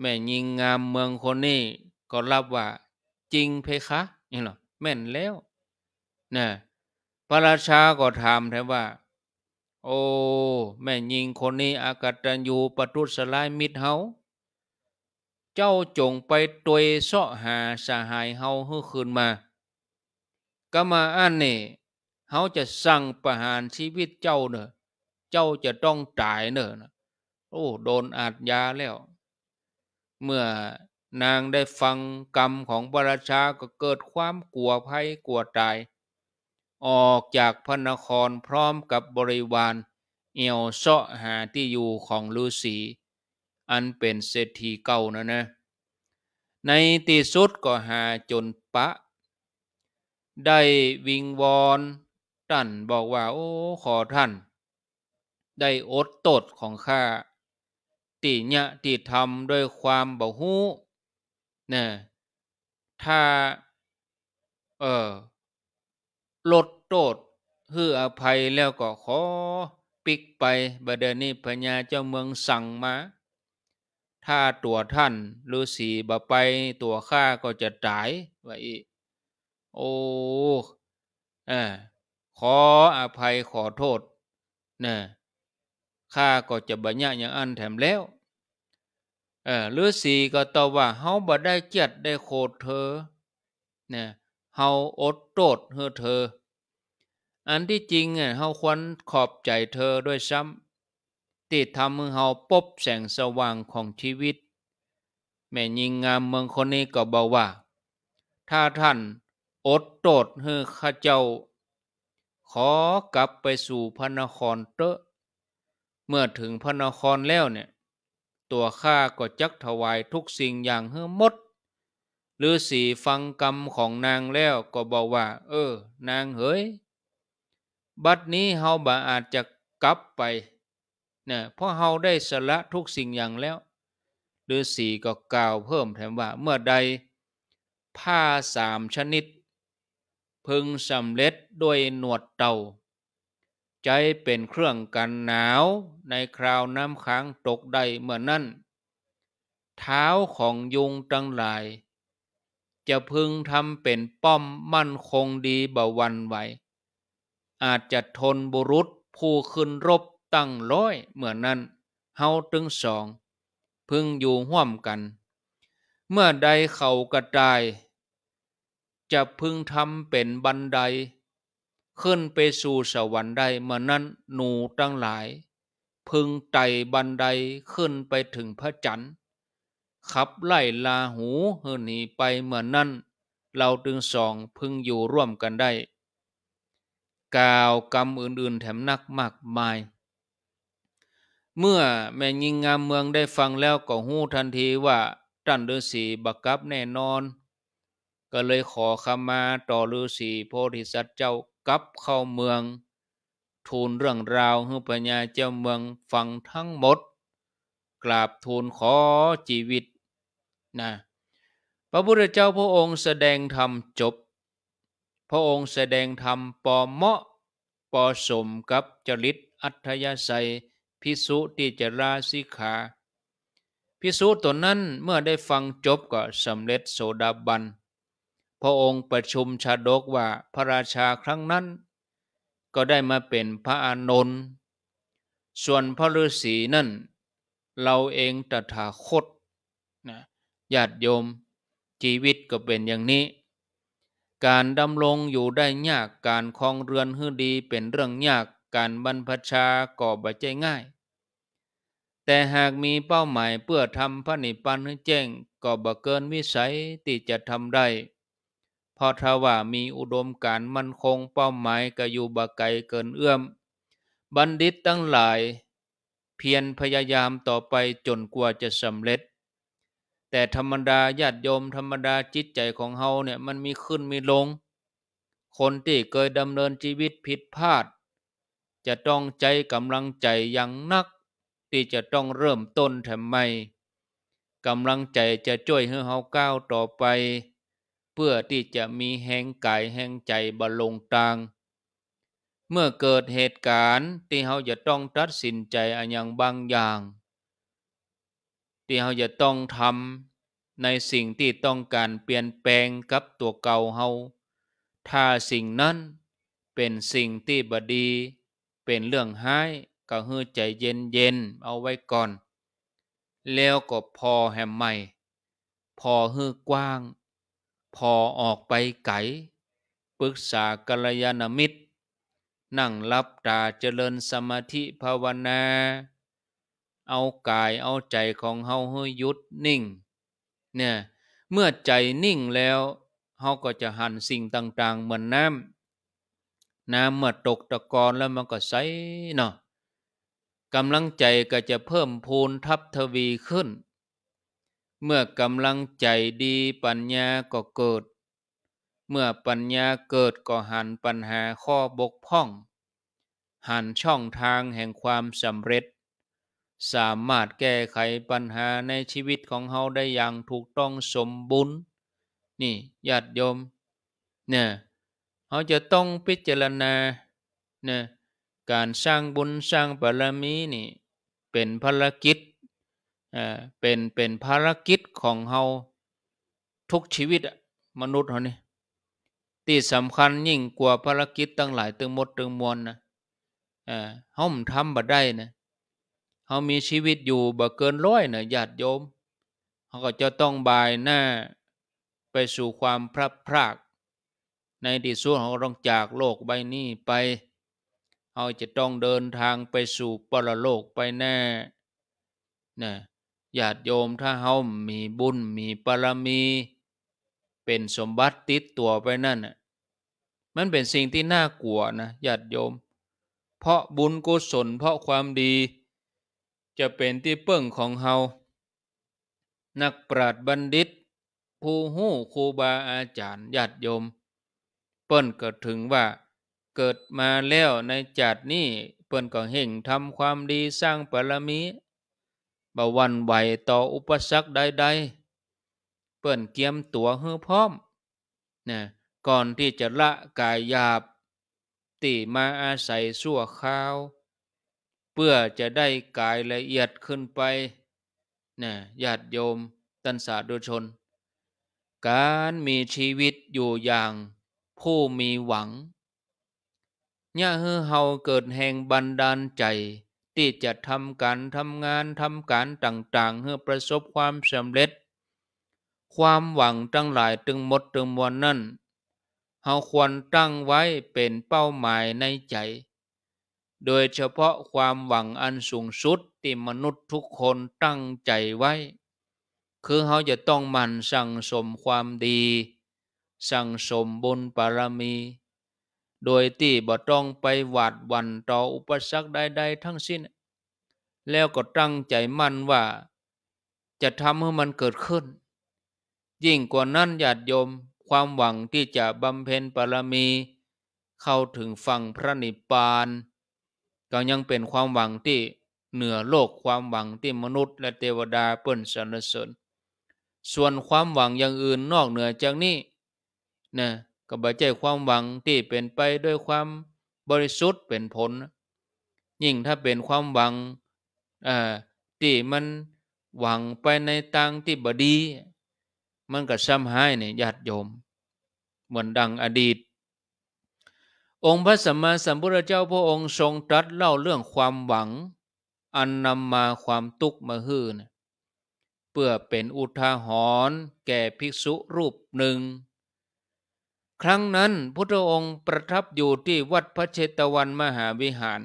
แม่ยิงงามเมืองคนนี้ ก็รับว่า จริงเพคะนี่หรอแม่นแล้วนะพระราชาก็ถามแทนว่าโอ้แม่ยิงคนนี้อากาศันยู่ประตุสลายมิดเฮาเจ้าจงไปตวยเสาะหาสหายเฮาเฮือคืนมา ก็มาอันนี่เฮาจะสั่งประหารชีวิตเจ้าเนอะเจ้าจะต้องตายเนอะโอ้โดนอาจยาแล้ว เมื่อนางได้ฟังกรรมของพระราชาก็เกิดความกลัวภัยกลัวตายออกจากพระนครพร้อมกับบริวาร เอวเสาะหาที่อยู่ของฤาษีอันเป็นเศรษฐีเก่านะนะ ในที่สุดก็หาจนปะ ได้วิงวอนท่านบอกว่า โอ้ขอท่าน ได้อดตดของข้าตินะติทำรด้วยความบ่หูนะถ้าเออลดโทษเพื่ออภัยแล้วก็ขอปิกไปบดนี้พญาเจ้าเมืองสั่งมา ถ้าตัวท่านฤาษีบ่ไปตัวข้าก็จะตายว่าอีโอ้ออ ขออภัยขอโทษนะข้าก็จะบัญญัติอย่างอันแถมแล้วเออฤาษีก็ตอบว่าเฮาบ่ได้เจ็ดได้โคดเธอนะเฮาอดโตดเฮอเธอ อันที่จริงเฮาควรขอบใจเธอด้วยซ้ำ ติดทำมือเฮาปบแสงสว่างของชีวิต แม่ยิงงามเมืองคนนี้ก็บอกว่า ถ้าท่านอดโตดเฮอข้าเจ้า ขอกลับไปสู่พระนครเตะเมื่อถึงพระนครแล้วเนี่ย ตัวข้าก็จักถวายทุกสิ่งอย่างเฮอมดฤาษีฟังกรรมของนางแล้วก็บอกว่า เออ นางเฮ้ยบัดนี้เฮาบ่าอาจจะกลับไปเนะเพราะเฮาได้สละทุกสิ่งอย่างแล้วฤาษีก็กล่าวเพิ่มแถมว่าเมื่อใดผ้าสามชนิด พึงสำเร็จด้วยหนวดเต่า ใจเป็นเครื่องกันหนาว ในคราวน้ำค้างตกใดเมื่อนั้นเท้าของยุงตั้งหลายจะพึงทำเป็นป้อมมั่นคงดีบวันไหว อาจจะทนบุรุษผู้ขึ้นรบตั้งร้อยเหมือนนั้นเฮาตึงสอง พึงอยู่ห่วมกัน เมื่อใดเขากระจาย จะพึงทำเป็นบันได ขึ้นไปสู่สวรรค์ได้เมื่อนั้นหนูตั้งหลาย พึงไต่บันไดขึ้นไปถึงพระจันทร์ขับไล่ลาหูเฮือนีไปเหมือนนั้นเราจึงสองพึงอยู่ร่วมกันได้ กล่าวกรรมอื่นๆแถมนักมากมาย เมื่อแม่ยิงงามเมืองได้ฟังแล้วก็หู้ทันทีว่าท่านฤาษีบักกับแน่นอน ก็เลยขอขมาต่อฤาษีโพธิสัตว์เจ้ากับเข้าเมือง ทูลเรื่องราวให้ปัญญาเจ้าเมืองฟังทั้งหมดกราบทูลขอชีวิตนะพระพุทธเจ้าพระองค์แสดงธรรมจบ พระองค์แสดงธรรมปอเหมาะปอสมกับจริตอัธยาศัยพิสุทิจราสิขา พิสุตนนั้นเมื่อได้ฟังจบก็สำเร็จโสดาบัน พระองค์ประชุมชาดกว่าพระราชาครั้งนั้น ก็ได้มาเป็นพระอานนท์ส่วนพระฤาษีนั่น เราเองตถาคต นะญาติโยม ชีวิตก็เป็นอย่างนี้ การดำรงอยู่ได้ยาก การคลองเรือนให้ดีเป็นเรื่องยากการบรรพชาก่อบ่ใจง่าย แต่หากมีเป้าหมายเพื่อทำพระนิพพานให้แจ้งก็บ่เกินวิสัยที่จะทำได้ พอถ้าว่ามีอุดมการมั่นคงเป้าหมาย ก็อยู่บ่ไกลเกินเอื้อม บัณฑิตทั้งหลาย เพียรพยายามต่อไปจนกว่าจะสำเร็จแต่ธรรมดาญาติโยมธรรมดาจิตใจของเฮาเนี่ยมันมีขึ้นมีลง คนที่เคยดำเนินชีวิตผิดพลาด จะต้องใจกำลังใจอย่างนัก ที่จะต้องเริ่มต้นทำไมกำลังใจจะช่วยให้เฮาก้าวต่อไป เพื่อที่จะมีแหงกายแหงใจบรลงตาง เมื่อเกิดเหตุการณ์ ที่เฮาจะต้องตัดสินใจอันอย่างบางอย่างที่เราจะต้องทำในสิ่งที่ต้องการเปลี่ยนแปลงกับตัวเก่าเราถ้าสิ่งนั้นเป็นสิ่งที่บดีเป็นเรื่องห้ายก็ให้ใจเย็นเย็นเอาไว้ก่อน แล้วก็พอแหมใหม่ พอฮือกว้าง พอออกไปไกล ปรึกษากัลยาณมิตร นั่งรับตาเจริญสมาธิภาวนาเอากายเอาใจของเฮาให้ยุดนิ่งเนี่ยเมื่อใจนิ่งแล้วเฮาก็จะหันสิ่งต่างๆเหมือนน้ำน้ำเมื่อตกตะกอนแล้วมันก็ใสเนาะกำลังใจก็จะเพิ่มพูนทับทวีขึ้น เมื่อกำลังใจดีปัญญาก็เกิด เมื่อปัญญาเกิดก็หันปัญหาข้อบกพร่อง หันช่องทางแห่งความสำเร็จสามารถแก้ไขปัญหาในชีวิตของเขาได้อย่างถูกต้องสมบูรณ์นี่ญาติโยมเนี่ยเขาจะต้องพิจารณาเนี่ยการสร้างบุญสร้างบารมีนี่เป็นภารกิจอ่าเป็น เป็นภารกิจของเขาทุกชีวิตมนุษย์เขานี่ที่สำคัญ ยิ่งกว่าภารกิจตั้งหลายตึงหมดตึงมวลนะอ่าเขาทำบัได้นะเขามีชีวิตอยู่บ่เกินร้อยนะญาติโยมเขาก็จะต้องบายหน้าไปสู่ความพระพราก ในที่สุดเขาต้องจากโลกใบนี้ไปเขาจะต้องเดินทางไปสู่ปรโลกไปแน่นะญาติโยมถ้าเขามีบุญมีปรมีเป็นสมบัติติดตัวไปนั่นน่ะมันเป็นสิ่งที่น่ากลัวนะญาติโยม เพราะบุญกุศลเพราะความดีจะเป็นที่เปิ่งของเฮานักปราชญ์บัณฑิต ผู้หู้ครูบาอาจารย์ ญาติโยม เปิ่นก็ถึงว่า เกิดมาแล้วในจัดนี้ เปิ่นก็เห่งทำความดีสร้างปรมี บ่วันไหวต่ออุปสรรคใดๆ เปิ่นเกียมตัวเฮือพร้อมนะก่อนที่จะละกายหยาบตีมาอาศัยสั่วข้าวเพื่อจะได้กายละเอียดขึ้นไปนะญาติโยมตันสาธุชน การมีชีวิตอยู่อย่าง ผู้มีหวังย่าเฮือเฮาเกิดแห่งบันดาลใจที่จะทำการทำงานทำการต่างๆเพื่อประสบความสำเร็จ ความหวังทั้งหลายตึงหมดตึงมวลนั่นเฮาควรตั้งไว้เป็นเป้าหมายในใจโดยเฉพาะความหวังอันสูงสุด ที่มนุษย์ทุกคนตั้งใจไว้ คือเขาจะต้องมันสั่งสมความดี สั่งสมบุญปารมี โดยที่บ่ต้องไปหวาดวันต่ออุปสรรคใดๆทั้งสิ้น แล้วก็ตั้งใจมั่นว่า จะทำให้มันเกิดขึ้น ยิ่งกว่านั้นญาติโยม ความหวังที่จะบำเพ็ญปารมี เข้าถึงฝั่งพระนิพพานก็ยังเป็นความหวังที่เหนือโลกความหวังที่มนุษย์ และเทวดาเปิ้นสรรเสริญส่วนความหวังอย่างอื่นนอกเหนือจากนี้นะก็บ่ใจความหวังที่เป็นไปด้วยความบริสุทธิ์เป็นผล ยิ่งถ้าเป็นความหวังที่มันหวังไปในทางที่บดี มันก็ซ้ำหายเนี่ยญาติโยม เหมือนดังอดีตองค์พระสัมมาสัมพุทธเจ้าพระองค์ทรงตรัสเล่าเรื่องความหวังอันนำมาความทุกข์มาฮือนะเพื่อเป็นอุทาหรณ์แก่ภิกษุรูปหนึ่ง ครั้งนั้นพุทธองค์ประทับอยู่ที่วัดพระเชตวันมหาวิหาร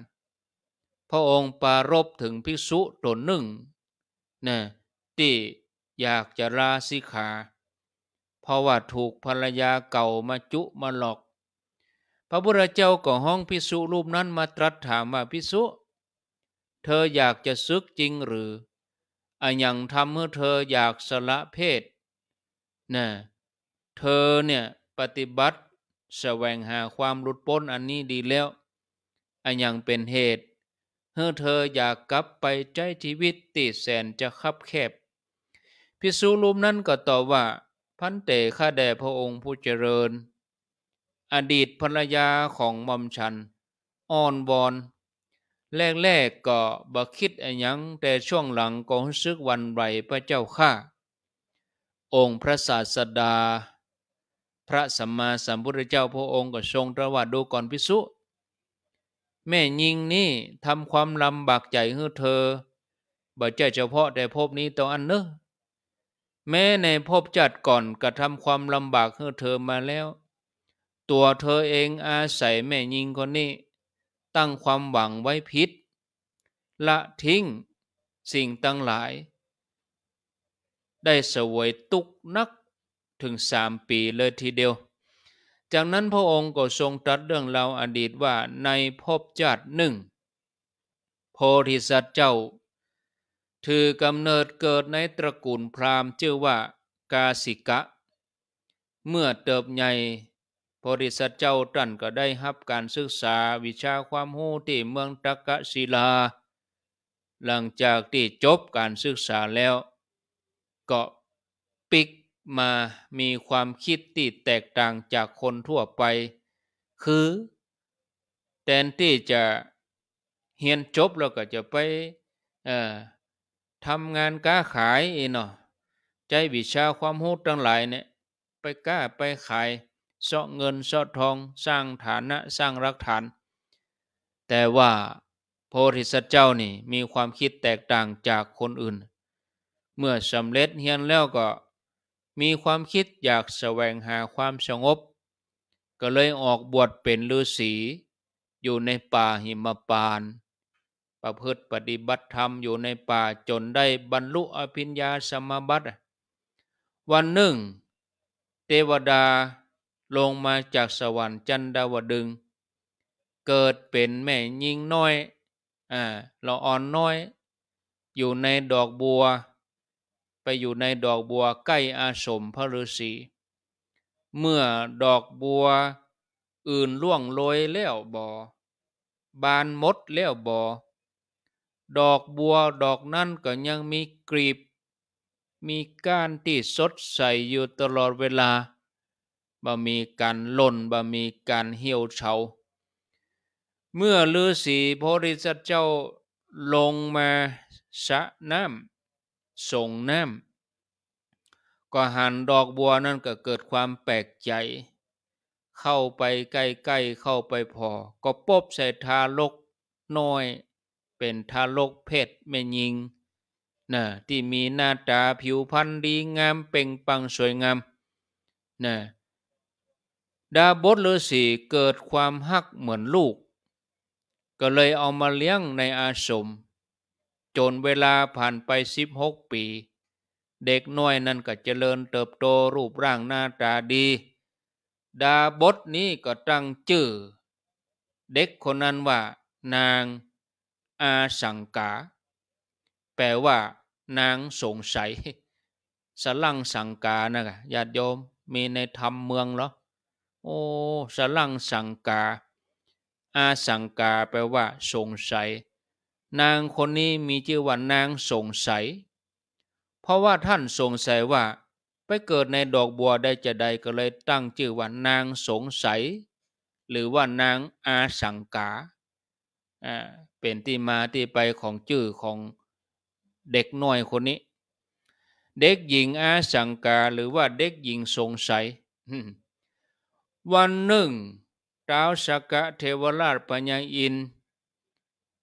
พระองค์ปารบถึงภิกษุตนหนึ่งนะที่อยากจะลาสิขา เพราะว่าถูกภรรยาเก่ามาจุมาหลอกพระพุทธเจ้าก็ห้องพิสุรูปนั้นมาตรัสถามว่าพิสุเธออยากจะซึกจริงหรือ อันยังทำให้เธออยากสละเพศนะเธอเนี่ยปฏิบัติแสวงหาความหลุดพ้นอันนี้ดีแล้ว อันยังเป็นเหตุเมื่อเธออยากกลับไปใช้ชีวิตติแสนจะคับแคบพิสุรูปนั้นก็ตอบว่าพันเตข้าแด่พระองค์ผู้เจริญอดีตภรรยาของมอมฉันอ่อนบอนแรกๆก็บ่คิดอยังแต่ช่วงหลังก็รู้สึกวันไหวพระเจ้าข้า องค์พระศาสดา พระสัมมาสัมพุทธเจ้าพระองค์ก็ทรงตรัสว่าดูก่อนพิสุแม่ยิงนี่ทำความลำบากใจให้เธอบ่ใจเฉพาะแต่พบนี้ต่ออันเนอแม้ในพบจัดก่อนกระทำความลำบากให้เธอมาแล้วตัวเธอเองอาศัยแม่ยิงคนนี้ ตั้งความหวังไว้พิษ ละทิ้งสิ่งตั้งหลาย ได้สวยตุกนักถึงสามปีเลยทีเดียว จากนั้นพระองค์ก็ทรงตรัสเรื่องเราอดีตว่าในภพจาติหนึ่ง โพธิสัตว์เจ้า ถือกำเนิดเกิดในตระกูลพราหมณ์ชื่อว่า กาสิกะ เมื่อเติบใหญ่พพดิสัตเจ้าท่านก็ได้รับการศึกษาวิชาความรู้ที่เมืองตักกศิลา หลังจากที่จบการศึกษาแล้ว ก็ปิกมามีความคิดที่แตกต่างจากคนทั่วไป คือแทนที่จะเรียนจบแล้วก็จะไปทำงานก้าขายเนาะใจวิชาความรู้ทั้งหลายเนี่ยไปกล้าไปขายสาะเงินสาะทองสร้างฐานะสร้างรักฐาน แต่ว่าโพธิสัตว์เจ้านี่มีความคิดแตกต่างจากคนอื่น เมื่อสำเร็จเฮียนแล้วก็มีความคิดอยากแสวงหาความสงบ ก็เลยออกบวชเป็นฤาษี อยู่ในป่าหิมพานประพฤติปฏิบัติธรรมอยู่ในป่าจนได้บรรลุอภิญญาสมาบัติ วันหนึ่งเทวดาลงมาจากสวรรค์จันดาวดึง เกิดเป็นแม่ยิงน้อยอ่าเราอ่อนน้อย อยู่ในดอกบัว ไปอยู่ในดอกบัวใกล้อาสมพระฤาษี เมื่อดอกบัวอื่นล่วงโรยแล้วบอบานมดแล้วบอดอกบัวดอกนั่นก็ยังมีกรีบ มีก้านที่สดใสอยู่ตลอดเวลาบ่ มีการล่นบ่ มีการเหี่ยวเฉาเมื่อฤาษีโพธิสัตว์เจ้าลงมาสะน้ำส่งน้ำก็หันดอกบัวนั่นก็เกิดความแปลกใจ เข้าไปใกล้ๆ เข้าไปพอ ก็ปบใส่ทาลกน้อย เป็นทาลกเพศแม่ยิงนะที่มีหน้าตาผิวพรรณดีงามเป่งปังสวยงามนะดาบดฤาษีเกิดความฮักเหมือนลูก ก็เลยเอามาเลี้ยงในอาสมจนเวลาผ่านไปสิบหกปี เด็กน้อยนั่นก็เจริญเติบโตรูปร่างหน้าตาดี ดาบดนี้ก็ตั้งชื่อ เด็กคนนั้นว่า นางอาสังกา แปลว่า นางสงสัย สลังสังกานะญาติโยมมีในธรรมเมืองเหรอโอ้สลังสังกาอาสังกาแปลว่าสงสัยนางคนนี้มีชื่อว่านางสงสัยเพราะว่าท่านสงสัยว่า ไปเกิดในดอกบัวได้จะใดก็เลยตั้งชื่อว่านางสงสัยหรือว่านางอาสังกาาเป็นที่มาที่ไปของชื่อของ เด็กน้อยคนนี้ เด็กหญิงอาสังกาหรือว่าเด็กหญิงสงสัยวันหนึ่งท้าวสกะเทวราชปัญญาอิน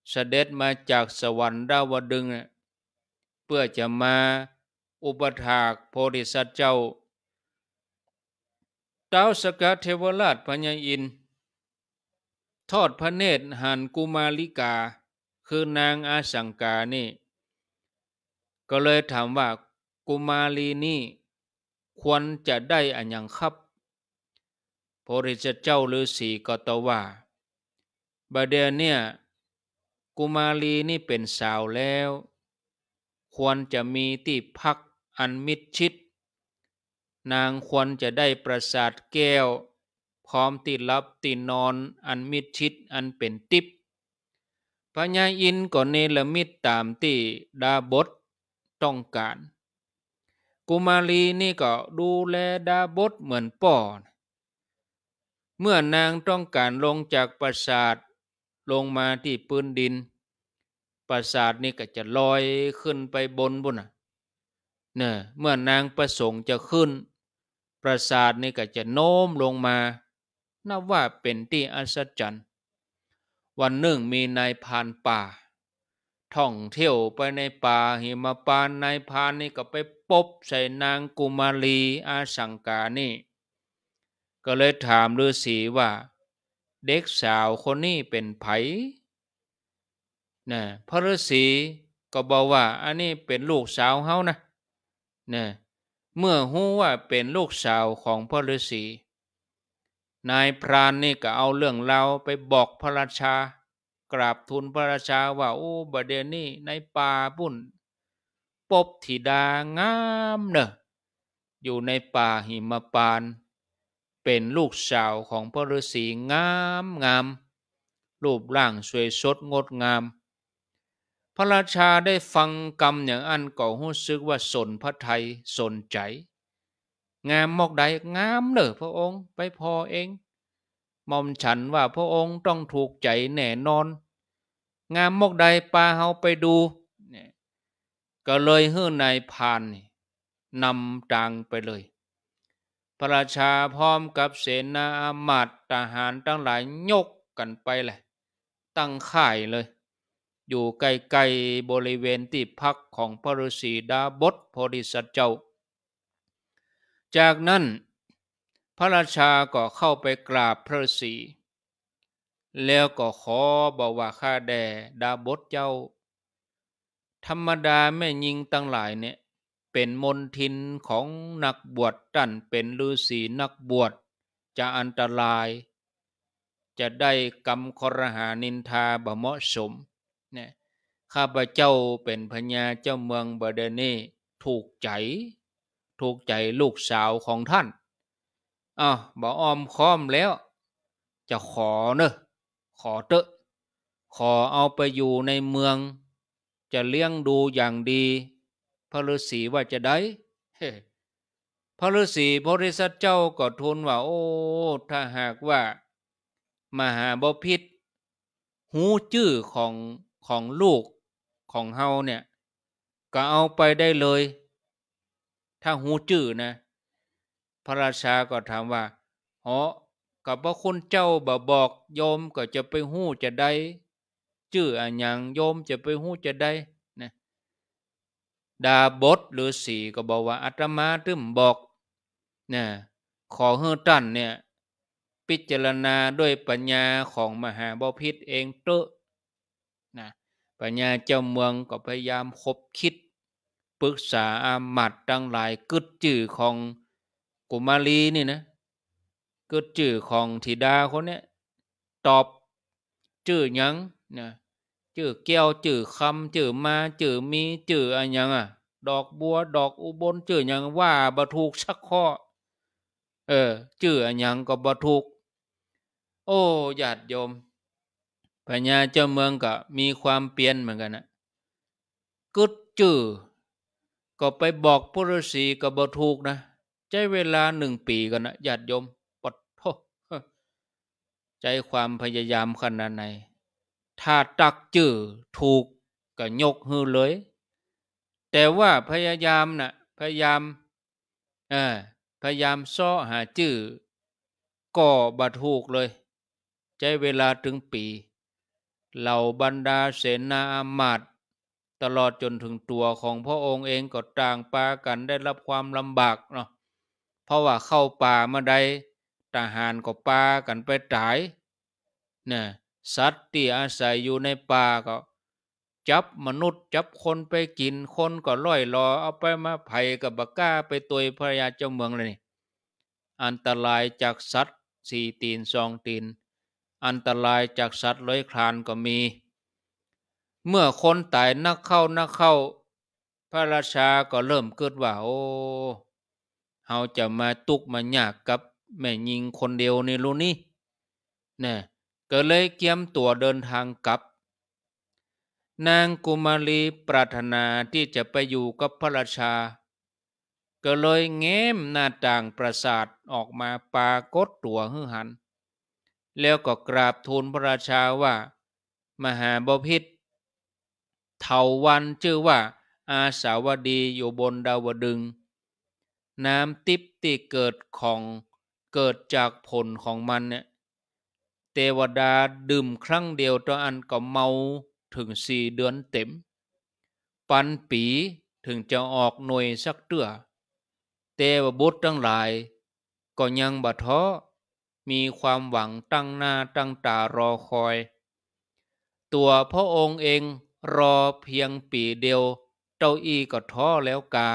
เสด็จมาจากสวรรค์ดาวดึง เพื่อจะมาอุปถากโพธิสัตว์เจ้าท้าวสกะเทวราชปัญญาอิน ทอดพระเนตรหันกุมาลิกา คือนางอาสังกานี่ ก็เลยถามว่ากุมารีนี่ ควรจะได้อันยังครับพระริจเจ้าฤาษีก็ตว่าบาเดียเนี่ยกุมารีนี่เป็นสาวแล้ว ควรจะมีที่พักอันมิดชิด นางควรจะได้ประสาทแก้ว พร้อมที่รับที่นอนอันมิดชิดอันเป็นติปพญาอินก็เนลมิตตามที่ดาบดต้องการ กุมารีนี่ก็ดูแลดาบดเหมือนป่อเมื่อนางต้องการลงจากปราสาท ลงมาที่พื้นดิน ปราสาทนี่ก็จะลอยขึ้นไปบนบนนะเนี่ยเมื่อนางประสงค์จะขึ้น ปราสาทนี่ก็จะโน้มลงมานับว่าเป็นที่อัศจรรย์วันหนึ่งมีนายพานป่า ท่องเที่ยวไปในป่าหิมะปานนายพานนี่ก็ไปปบใส่นางกุมารีอาสังกานี่ก็เลยถามฤาษีว่าเด็กสาวคนนี้เป็นไผนะพระฤาษีก็บอกว่า อันนี้เป็นลูกสาวเฮานะนะเมื่อหู้ว่าเป็นลูกสาวของพระฤาษี นายพรานนี่ก็เอาเรื่องเราไปบอกพระราชา กราบทูลพระราชาว่าโอ้บเดนี่ในป่าบุ่นปบธิดางามเนอะอยู่ในป่าหิมพานต์เป็นลูกสาวของพระฤาษีงามงาม รูปร่างสวยสดงดงาม พระราชาได้ฟังกรรมอย่างอันก่อหู้ซึกว่าสนพระไทยสนใจ งามมอกใดงามเนอพระองค์ไปพอเองมอมฉันว่าพระองค์ต้องถูกใจ แน่นอน งามมอกใดปลาเฮาไปดูก็เลยเฮือนายพานนำจางไปเลยพระราชาพร้อมกับเสนาหมัดทหารทั้งหลายยกกันไปเลยตั้งข่ายเลย อยู่ไกลๆบริเวณที่พักของพระฤาษีดาบทโพธิสัตว์เจ้า จากนั้น พระราชาก็เข้าไปกราบพระฤาษี แล้วก็ขอบอกว่าข้าแด่ดาบทเจ้า ธรรมดาแม่ยิงตั้งหลายเนี่ยเป็นมนทินของนักบวชท่านเป็นฤาษีนักบวชจะอันตราย จะได้กรรมครหานินทาบะเหมาะสมเนี่ยข้าพเจ้าเป็นพญาเจ้าเมืองบเดนีถูกใจ ถูกใจลูกสาวของท่านอ้าวบ่ออมค้อมแล้ว จะขอเนอะขอเตอะขอเอาไปอยู่ในเมือง จะเลี้ยงดูอย่างดีพระฤาษีว่าจะได้พระฤาษีบริษัทเจ้าก็ทูลว่า โอ้ถ้าหากว่า มหาบพิษหูจื้อของของลูกของเฮาเนี่ย ก็เอาไปได้เลย ถ้าหูจื้อนะ พระราชาก็ถามว่าอ๋อกับว่าคุณเจ้าบ่บอกโยมก็จะไปหู้จะได้จื้ออนยังโยมจะไปหู้จะได้ดาบดหรือสีก็บอกว่าอาตมาตึมบอกนะขอเฮือท่านเนี่ยพิจารณาด้วยปัญญาของมหาบพิษเองเตะนะปัญญาเจ้าเมืองก็พยายามคบคิด ปรึกษาอามัดตั้งหลายกึดจื่อของกุมารีนี่นะกึดจื่อของธิดาคนเนี้ยตอบจื่อยังนะจือแก้วจือคำจือมาจือมี จืออะไรยังอ่ะดอกบัวดอกอุบลจืออยังว่าบะทุกชักข้อเออจืออะไรยังก็บะทุกโอ้ญาติโยมปัญญาเจ้าเมืองก็ มีความเปลี่ยนเหมือนกันนะกึดจือก็ไปบอกพุทธศีกับะทุกนะใช้เวลาหนึ่งปีกันนะญาติโยมปดโทใจความพยายามขนาดไหนถ้าตักจื่อถูกก็ยกหือเลย แต่ว่าพยายามนะ่ะพยายามเออพยายามซ้อหาจื่อ ก็บาดถูกเลยใช้เวลาถึงปีเหล่าบรรดาเสนาอมาตตลอดจนถึงตัวของพระองค์เอง ก็ต่างปากันได้รับความลำบากเนาะเพราะว่าเข้าป่ามาใดทหารก็ปากันไป่ายนะสัตว์ที่อาศัยอยู่ในป่าก็จับมนุษย์จับคนไปกินคนก็ล่อยลอเอาไปมาไผ่กับบักก้าไปตัวพระยาเจ้าเมืองเลยนี่อันตรายจากสัตว์สี่ตีนสองตีน อันตรายจากสัตว์ร้อยคลานก็มี เมื่อคนตายนักเข้านักเข้า พระราชาก็เริ่มเกิดว่าโอ้เฮาจะมาตุกมายากกับแม่ยิงคนเดียวในรุนนี้เนี่ยก็เลยเกียมตัวเดินทางกลับ นางกุมารีปรารถนาที่จะไปอยู่กับพระราชา ก็เลยเง้มหน้าต่างปราสาทออกมาปากฏตัวหื้อหัน แล้วก็กราบทูลพระราชาว่า มหาบพิษเถาวันชื่อว่าอาสาวดีอยู่บนดาวดึง น้ำติปติเกิดของเกิดจากผลของมันเนี่ยทวดาดื่มครั้งเดียวตัวอันก็เมาถึงสี่เดือนเต็ม ปันปีถึงจะออกหน่วยสักเตื้อเทวบุตรทั้งหลาย ก็ยังบัท้อมีความหวังตั้งหน้าตั้งตารอคอย ตัวพระองค์เองรอเพียงปีเดียวเจ้าอีก็ท้อแล้วกา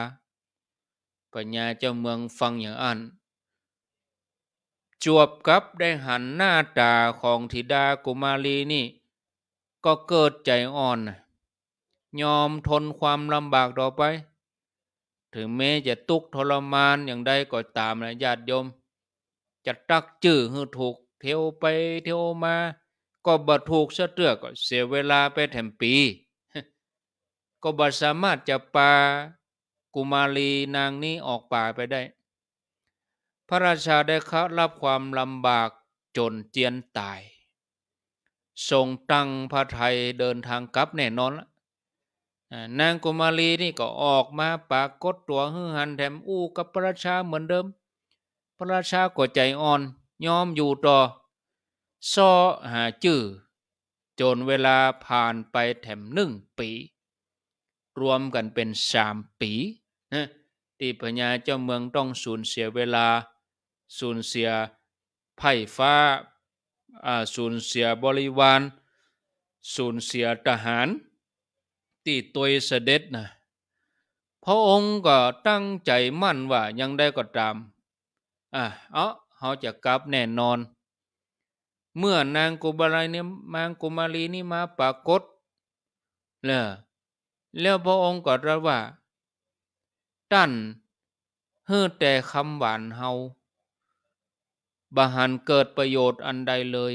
ปัญญาเจ้าเมืองฟังอย่างอันจวบกับได้หันหน้าตาของธิดากุมารีนี่ ก็เกิดใจอ่อน ยอมทนความลำบากต่อไป ถึงแม้จะตุกทรมานอย่างใดก็ตามนะญาติโยม จะตักจื้อหือถูกเที่ยวไปเที่ยวมา ก็บ่ถูกเสือเตือก็เสียเวลาไปแถมปี ก็บ่สามารถจะปากุมารีนางนี้ออกป่าไปได้พระราชาได้ค้ารับความลำบากจนเจียนตาย ทรงตั้งพระไทยเดินทางกลับแน่นอนลนางกุมารีนี่ก็ออกมาปากกดตัวหือหันแถมอู้กับพระราชาเหมือนเดิม พระราชาก็ใจอ่อนยอมอยู่ต่อซ้อหาจื้อจนเวลาผ่านไปแถมหนึ่งปี รวมกันเป็นสามปีที่พญาเจ้าเมืองต้องสูญเสียเวลาสูญเสียไพ่ฟ้าสูญเสีย บริวารสูญเสียทหารตีตัวเสด็จนะพระองค์ก็ตั้งใจมั่นว่ายังได้ก็ตามอ่ะเออเขาจะกลับแน่นอน เมื่อนางกุบาลีนี่มางกุมารีนี่มาปรากฏเนี่แล้วพระองค์ก็รับว่าท่านเฮือแต่คำหวานเฮาบหันเกิดประโยชน์อันใดเลย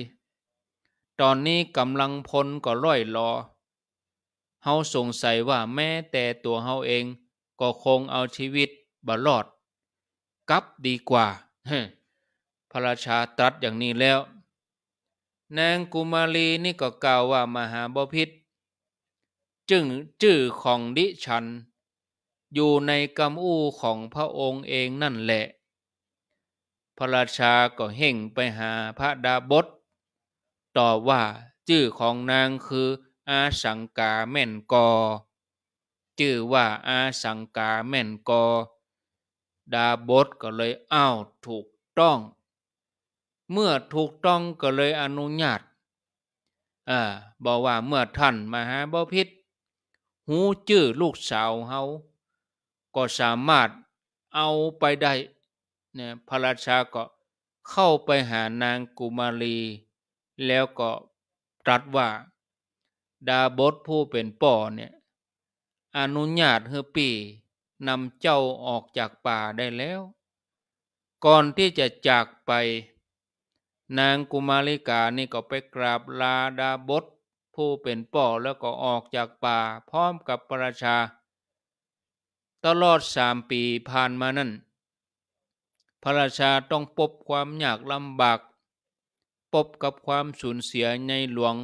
ตอนนี้กำลังพลก็ร่อยรอเฮาสงสัยว่าแม่แต่ตัวเฮาเองก็คงเอาชีวิตบลอดกับดีกว่า พระราชาตรัสอย่างนี้แล้ว นางกุมารีนี่ก็กล่าวว่ามหาบพิษจึงจื่อของดิฉัน อยู่ในกำอู้ของพระองค์เองนั่นแหละพระราชาก็เห่งไปหาพระดาบดต่อว่าชื่อของนางคือ อาสังกาแม่นกอ ชื่อว่าอาสังกาแม่นกอ ดาบดก็เลยอ้าวถูกต้อง เมื่อถูกต้องก็เลยอนุญาตอ่าบอกว่าเมื่อท่านมหาบพิษหูชื่อลูกสาวเฮาก็สามารถเอาไปได้นยพระราชาก็เข้าไปหานางกุมารี แล้วก็ตรัสว่า ดาบทผู้เป็นป่อเนี่ยอนุญาตเฮปีนำเจ้าออกจากป่าได้แล้ว ก่อนที่จะจากไป นางกุมาริกานี่ก็ไปกราบลาดาบทผู้เป็นป่อแล้วก็ออกจากป่าพร้อมกับประชา ตลอดสามปีผ่านมานั่นพระราชาต้องพบความยากลำบากพบกับความสูญเสียในหลวง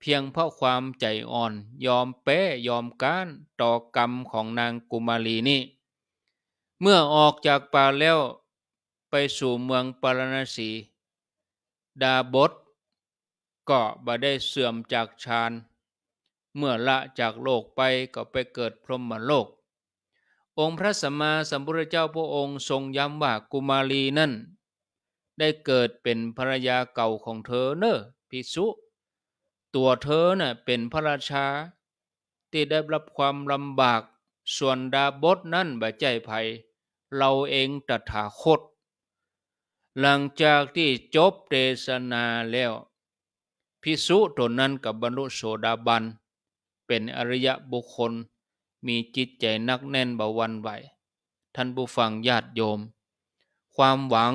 เพียงเพราะความใจอ่อนยอมแป้ยอมก้านต่อกรรมของนางกุมารีนี่เมื่อออกจากป่าแล้วไปสู่เมืองปารณสี ดาบดก็บ่ได้เสื่อมจากฌาน เมื่อละจากโลกไปก็ไปเกิดพรหมโลกองค์พระสัมมาสัมพุทธเจ้าพระองค์ทรงย้ำว่ากุมารีนั่น ได้เกิดเป็นภรรยาเก่าของเธอเนอพิสุตัวเธอน่ะเป็นพระราชาที่ได้รับความลำบากส่วนดาบดนั่นบาใจภัย เราเองตถาคต หลังจากที่จบเทศนาแล้ว พิสุตนนั้นกับบรรลุโสดาบัน เป็นอริยบุคคลมีจิตใจนักแน่นเบาวันไหวท่านผู้ฟังญาติโยม ความหวัง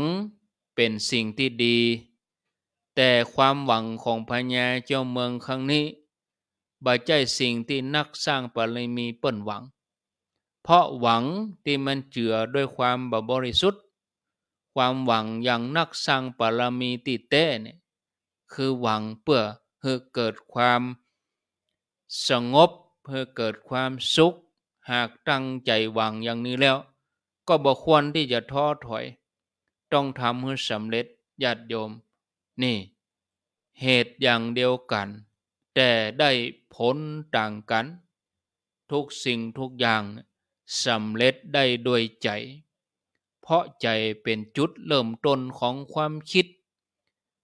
เป็นสิ่งที่ดี แต่ความหวังของพญาเจ้าเมืองครั้งนี้บ่ใจสิ่งที่นักสร้างปริมีเปิ่นหวัง เพราะหวังที่มันเจือด้วยความบบริสุทธิ์ ความหวังอย่างนักสร้างปรมีติเต้เนี่ยคือหวังเพื่อให้เกิดความ สงบเพื่อเกิดความสุข หากตั้งใจวางอย่างนี้แล้ว ก็บกควรที่จะท้อถอย ต้องทำให้สำเร็จญาติโยม นี่ เหตุอย่างเดียวกัน แต่ได้ผลต่างกัน ทุกสิ่งทุกอย่างสำเร็จได้ด้วยใจ เพราะใจเป็นจุดเริ่มต้นของความคิด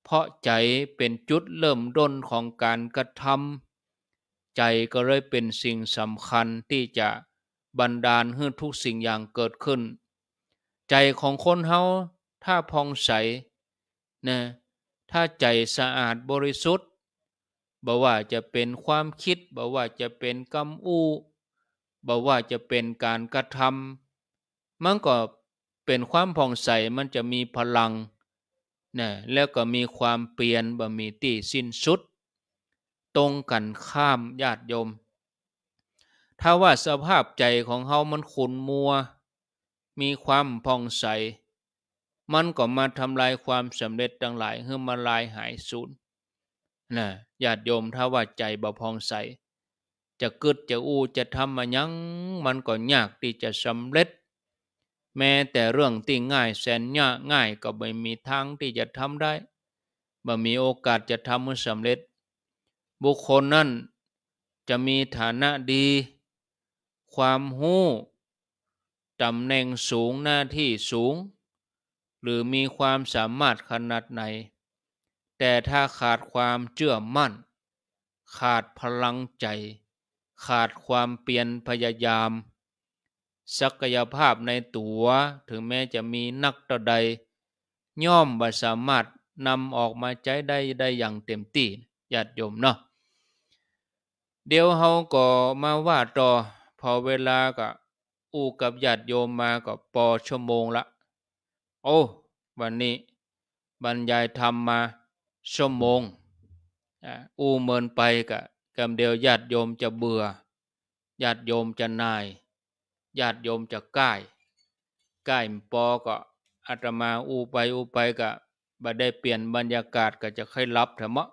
เพราะใจเป็นจุดเริ่มต้นของการกระทำใจก็เลยเป็นสิ่งสำคัญที่จะบันดาลให้ทุกสิ่งอย่างเกิดขึ้น ใจของคนเฮาถ้าพองใสนะถ้าใจสะอาดบริสุทธิ์บ่ว่าจะเป็นความคิดบ่ว่าจะเป็นกรรมอู้บ่ว่าจะเป็นการกระทำมันก็เป็นความผ่องใสมันจะมีพลังนะแล้วก็มีความเปลี่ยนบ่มีที่สิ้นสุดตรงกันข้ามญาติโยม ถ้าว่าสภาพใจของเขามันขุนมัว มีความพองใสมันก็มาทำลายความสำเร็จทั้งหลายให้มาลายหายสูญนะญาติโยมถ้าว่าใจบ่พองใสจะกึดจะอู้จะทำมายั้งมันก็ยากที่จะสำเร็จ แม้แต่เรื่องที่ง่ายแสนยากง่ายก็ไม่มีทางที่จะทำได้บ่มีโอกาสจะทำให้สำเร็จบุคคลนั้นจะมีฐานะดี ความหู้ตำแหน่งสูงหน้าที่สูง หรือมีความสามารถขนาดไหน แต่ถ้าขาดความเชื่อมั่น ขาดพลังใจ ขาดความเปลี่ยนพยายาม ศักยภาพในตัว ถึงแม้จะมีนักตรอใด ย่อมบ่สามารถ นำออกมาใช้ได้ได้อย่างเต็มที่ญาติโยมเนาะเดี๋ยวเขาก็มาว่าต่อพอเวลาก็อูกับญาติโยมมาก็ปอชั่วโมงละ โอ้วันนี้บรรยายธรรมมาชั่วโมงอูเมินไปกะกำเดียวญาติโยมจะเบื่อญาติโยมจะนายญาติโยมจะก้ายก้ายปอก็อาตมาอูไปอูไปกะบ่ได้เปลี่ยนบรรยากาศก็จะค่อยรับเถอะมะ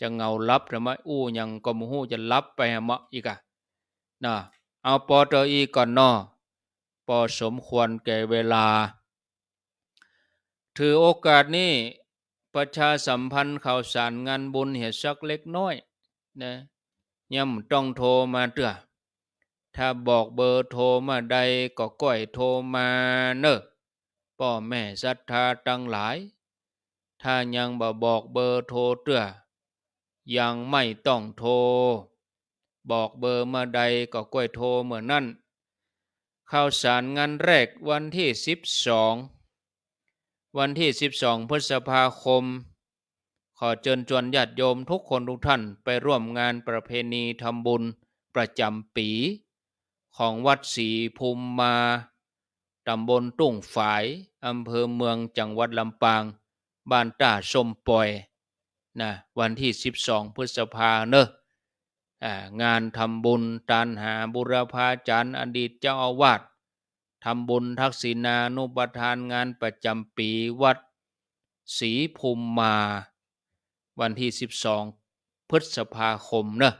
จะเงาลับหรือไม่อู้ยังก็มูฮู้จะลับไปมะอีกอะนะเอาปอเตอีก่อนนอพอสมควรแก่เวลา ถือโอกาสนี้ประชาสัมพันธ์ข่าวสารงานบุญเหตุสักเล็กน้อย นะย่ำต้องโทรมาเตือถ้าบอกเบอร์โทรมาใดก็ก้อยโทรมาเนอะพ่อแม่ศรัทธาตั้งหลาย ถ้ายังบ่บอกเบอร์โทรเตือยังไม่ต้องโทร บอกเบอร์มาใดก็กล้วยโทรเหมือนนั่น ข่าวสารงานแรกวันที่12วันที่ 12พฤษภาคม ขอเชิญชวนญาติโยมทุกคนทุกท่านไปร่วมงานประเพณีทำบุญประจำปี ของวัดศรีภูมิมาตำบลตุ้งฝายอำเภอเมืองจังหวัดลำปางบ้านตาสมปอยนะวันที่ 12 พฤษภาเนอะงานทำบุญ ตานหาบุรพาจารย์อดีตเจ้าอาวาสทำบุญทักษิณานุปทานงานประจำปีวัดศรีภูมิมา วันที่ 12 พฤษภาคมเนะ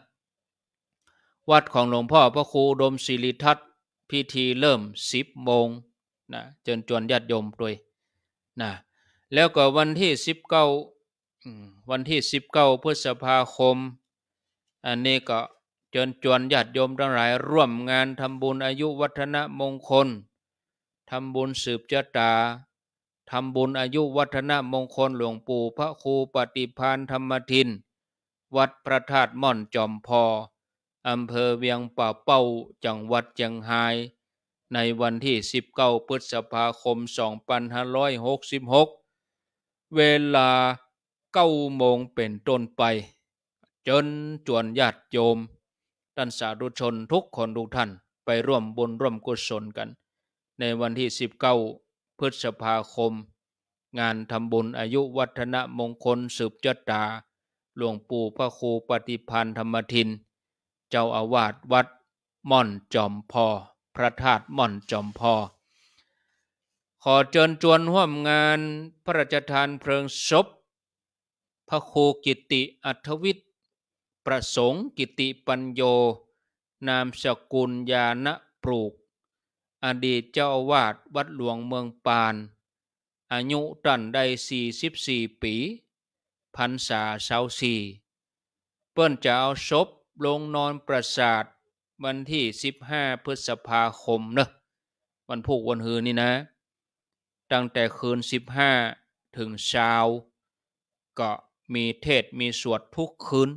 วัดของหลวงพ่อพระครูดมศิริทัตพิธีเริ่ม 10โมงนะจนจวนญาติโยมด้วยนะแล้วก็วันที่ 19วันที่สิบเก้าพฤษภาคม อันนี้ก็เชิญชวนญาติโยมทั้งหลายร่วมงานทำบุญอายุวัฒนมงคลทำบุญสืบชะตาทำบุญอายุวัฒนมงคลหลวงปู่พระครูปฏิพานธรรมทิน วัดพระธาตุม่อนจอมพออำเภอเวียงป่าเป้าจังหวัดเชียงรายในวันที่ 19พฤษภาคม 2566 เวลาเก้าโมงเป็นต้นไป จนจวนญาติโยมท่านสาธุชนทุกคนทุกท่านไปร่วมบุญร่วมกุศลกัน ในวันที่ 19 พฤษภาคม งานทำบุญอายุวัฒนมงคลสืบจตาหลวงปู่พระครูปฏิพันธ์ธรรมทิน เจ้าอาวาสวัดม่อนจอมพอ พระธาตุม่อนจอมพอ ขอเชิญชวนห่วมงานพระราชทานเพลิงศพพระโคกิติอัธวิทย์ประสงค์กิติปัญโย นามสกุลยาณปลูก อดีตเจ้าวาดวัดหลวงเมืองปาน อายุตันได้44 ปีพรรษาเสาสีเปิ้นจะเอาศพลงนอนประสาทวันที่ 15พฤษภาคมเนอะวันพุกวันฮืนนี่นะ ตั้งแต่คืน 15 ถึงเช้า ก็มีเทศมีสวดทุกคืน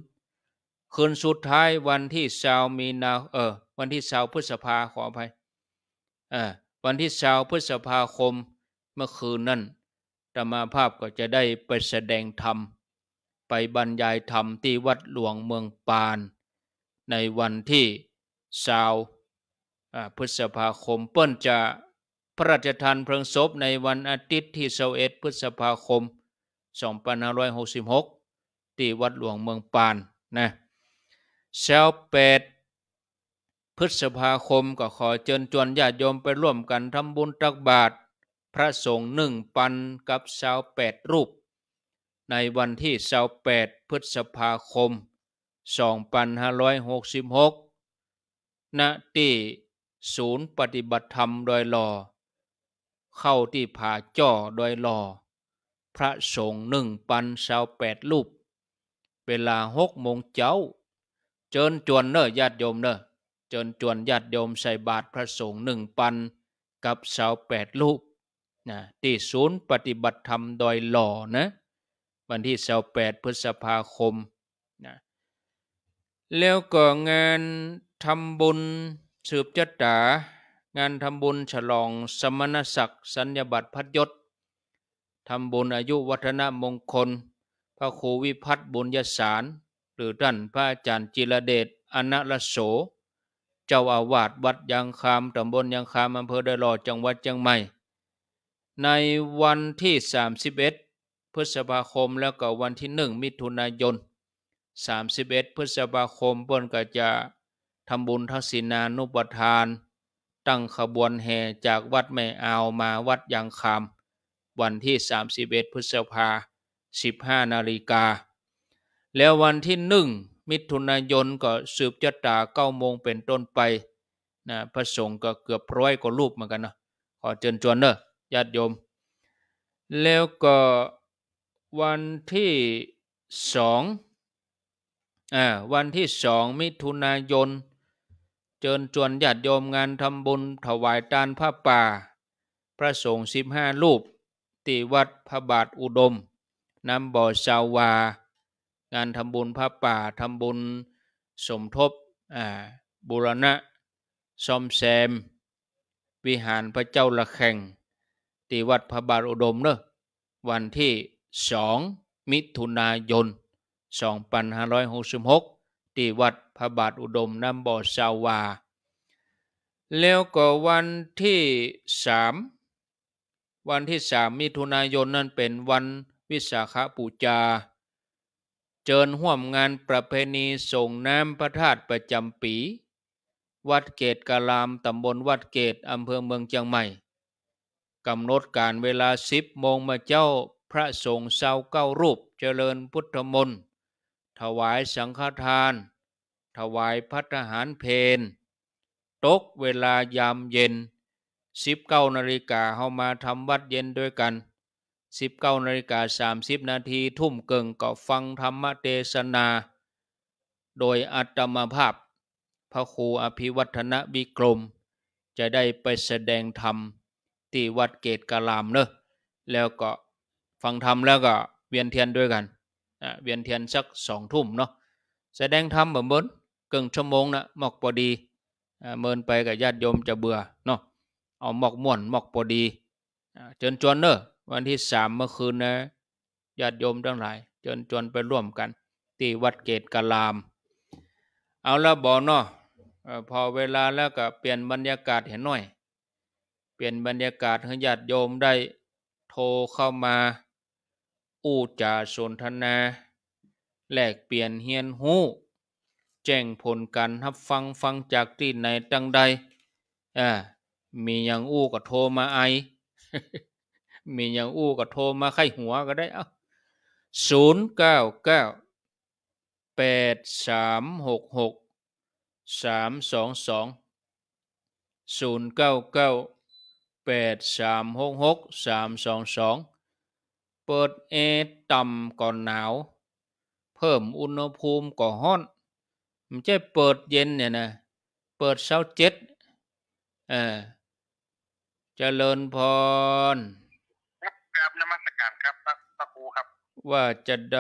คืนสุดท้ายวันที่ชาวมีนาเออวันที่ชาวพฤษภาขออภัยอ่าวันที่ชาวพฤษภาคมเมื่อคืนนั่นธรรมาภาพก็จะได้ไปแสดงธรรม ไปบรรยายธรรมที่วัดหลวงเมืองปาน ในวันที่ชาวพฤษภาคม เปิ้นจะพระราชทานเพลิงศพในวันอาทิตย์ที่เส็ดพฤษภาคม2566 ที่วัดหลวงเมืองปาน นะเช้าแปดพฤษภาคมก็ขอเชิญชวนญาติโยมไปร่วมกันทำบุญตักบาตรพระสงฆ์หนึ่งปันกับชาวแปดรูป ในวันที่ชาวแปดพฤษภาคม 2566 ณที่ ศูนย์ปฏิบัติธรรมโดยหล่อ เข้าที่ผาจ่อดยหล่อพระสงฆ์หนึ่งปันสาวแปดรูปเวลาหกโมงเจ้า เจิญจวนเนอญาติโยมเนอเจิญจวนญาติโยมใส่บาตรพระสงฆ์หนึ่งปันกับสาวแปดรูปนะ ที่ศูนย์ ปฏิบัติธรรมดอยหล่อนะ วันที่สาวแปดพฤษภาคม นะแล้วก็ งานทำบุญ สืบจตตางานทำบุญฉลองสมณศักดิ์สัญญบัตรพัดยศทำบุญอายุวัฒนมงคล พระครูวิพัฒน์บุญยสาร หรือท่านพระอาจารย์จิรเดชอนัละโส เจ้าอาวาสวัดยางคามตำบลยางคามอำเภอดลอจังหวัดเชียงใหม่ ในวันที่ 31 พฤษภาคมแล้วก็วันที่ 1 มิถุนายน 31 พฤษภาคมเนก็จะทำบุญทักษิณานุปทาน ตั้งขบวนแห่จากวัดแม่อาวมาวัดยางคามวันที่ 31 พฤษภา 15นาฬิกาแล้ววันที่หนึ่งมิถุนายนก็สืบจะตาเก้าโมงเป็นต้นไปนะพระสงฆ์ก็เกือบร้อยกว่ารูปเหมือนกันนะขอเริญจวนเนอะญาติโยม แล้วก็วันที่สองอ่าวันที่สองมิถุนายนเริญจวนญาติโยมงานทำบุญถวายทานผ้าป่าพระสงฆ์สิบห้ารูปที่วัดพระบาทอุดม น้ำบ่อชาววา งานทำบุญพระป่า ทำบุญสมทบบุรณะ ซ่อมแซม วิหารพระเจ้าละแข่งตีวัดพระบาทอุดมเนอะวันที่สองมิถุนายน2566ตีวัดพระบาทอุดม น้ำบ่อชาววา แล้วก็วันที่สามวันที่สามมิถุนายน นั้นเป็นวันวิสาขบูชาเจิญห่วมงานประเพณีส่งน้ำพระธาตุประจำปี วัดเกตกาลาม ตำบลวัดเกตอำเภอเมืองเชียงใหม่ กำหนดการเวลาสิบโมงมาเจ้าพระสงฆ์สาวาเก้ารูปเจริญพุทธมนต์ถวายสังฆทาน ถวายพัฒหารเพนตกเวลายามเย็นสิบเก้านาฬิกาเข้ามาทำวัดเย็นด้วยกันสิบเก้านาฬิกาสามสิบนาทีทุ่มเกิงก็ฟังธรรมเทศนา โดยอัตมภาพพระครูอภิวัฒนวิกรมจะได้ไปแสดงธรรมที่วัดเกตกาลามเนอะแล้วก็ฟังธรรมแล้วก็เวียนเทียนด้วยกันนะเวียนเทียนสักสองทุ่มเนาะแสดงธรรมแบบเมินเกิงชั่วโมงนะหมอกพอดีเมินไปกับญาติโยมจะเบื่อเนาะเอาหมอกม่วนหมอกปอดีเจิญวนเนอะวันที่สามเมื่อคืนนะญาติโยมทั้งหลายเจิญวนไปร่วมกันที่วัดเกตกาลาม เอาละบอเนาะพอเวลาแล้วก็เปลี่ยนบรรยากาศเห็นหน่อย เปลี่ยนบรรยากาศให้ญาติโยมได้โทรเข้ามา อู้จาสนทนาแลกเปลี่ยนเฮียนหู้ แจ้งผลการรับฟังฟังจากที่ไหนตั้งใดอ่ามีอย่างอู้ก็โทรมาไอ มีอย่างอู้ก็โทรมาไข้หัวก็ได้เอ้าศูนย์เก้าเก้าแปดสามหกหกสามสองสองศูนย์เก้าเก้าแปดสามหกหกสามสองสองเปิดเอต่ำก่อนหนาว เพิ่มอุณหภูมิก่อนฮ้อน มันจะเปิดเย็นเนี่ยนะ เปิดเช้าเจ็ดเออเจริญพรครับนมัสการครับพระครูครับ ว่าจะใด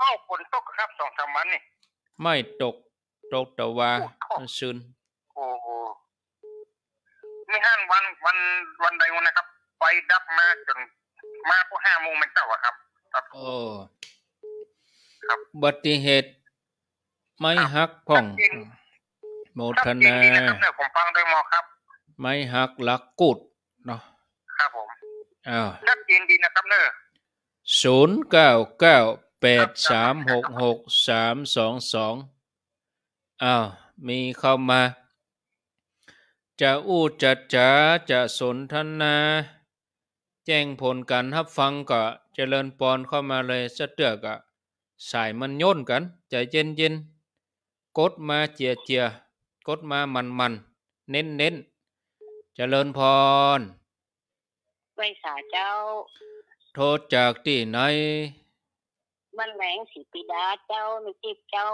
ก็ฝนตกครับสองสามวันนี่ไม่ตก ตกแต่ว่าซึนโอ้โหไม่ห้านวันวัน วันใดวันนะครับไฟดับมาจนมาพวกห้าโมงมันเจ้าอะครับครับโอ้ครับบัติเหตุ ไม่หักพ่องโมทนาผมฟังด้วยมอครับไม้หักหลักกุดเนาะ ครับผมอ่าชัดเจนดีนะครับเนอศูนย์เก้าเก้าแปดสามหกหกสามสองสองอ้าวมีเข้ามา จะอู้จัดจ๋าจะสนทนา แจ้งผลกันรับฟังก็เจริญปอนเข้ามาเลยสะเตือกอะสายมันย่นกันใจเย็นเนกดมาเจียเจียกดมามันมัน เน้นเน้นเจริญพรไ้สาเจ้า โทษจากที่ไหนมันแหลงสีปิดาเจ้าไม่จิบเจ้า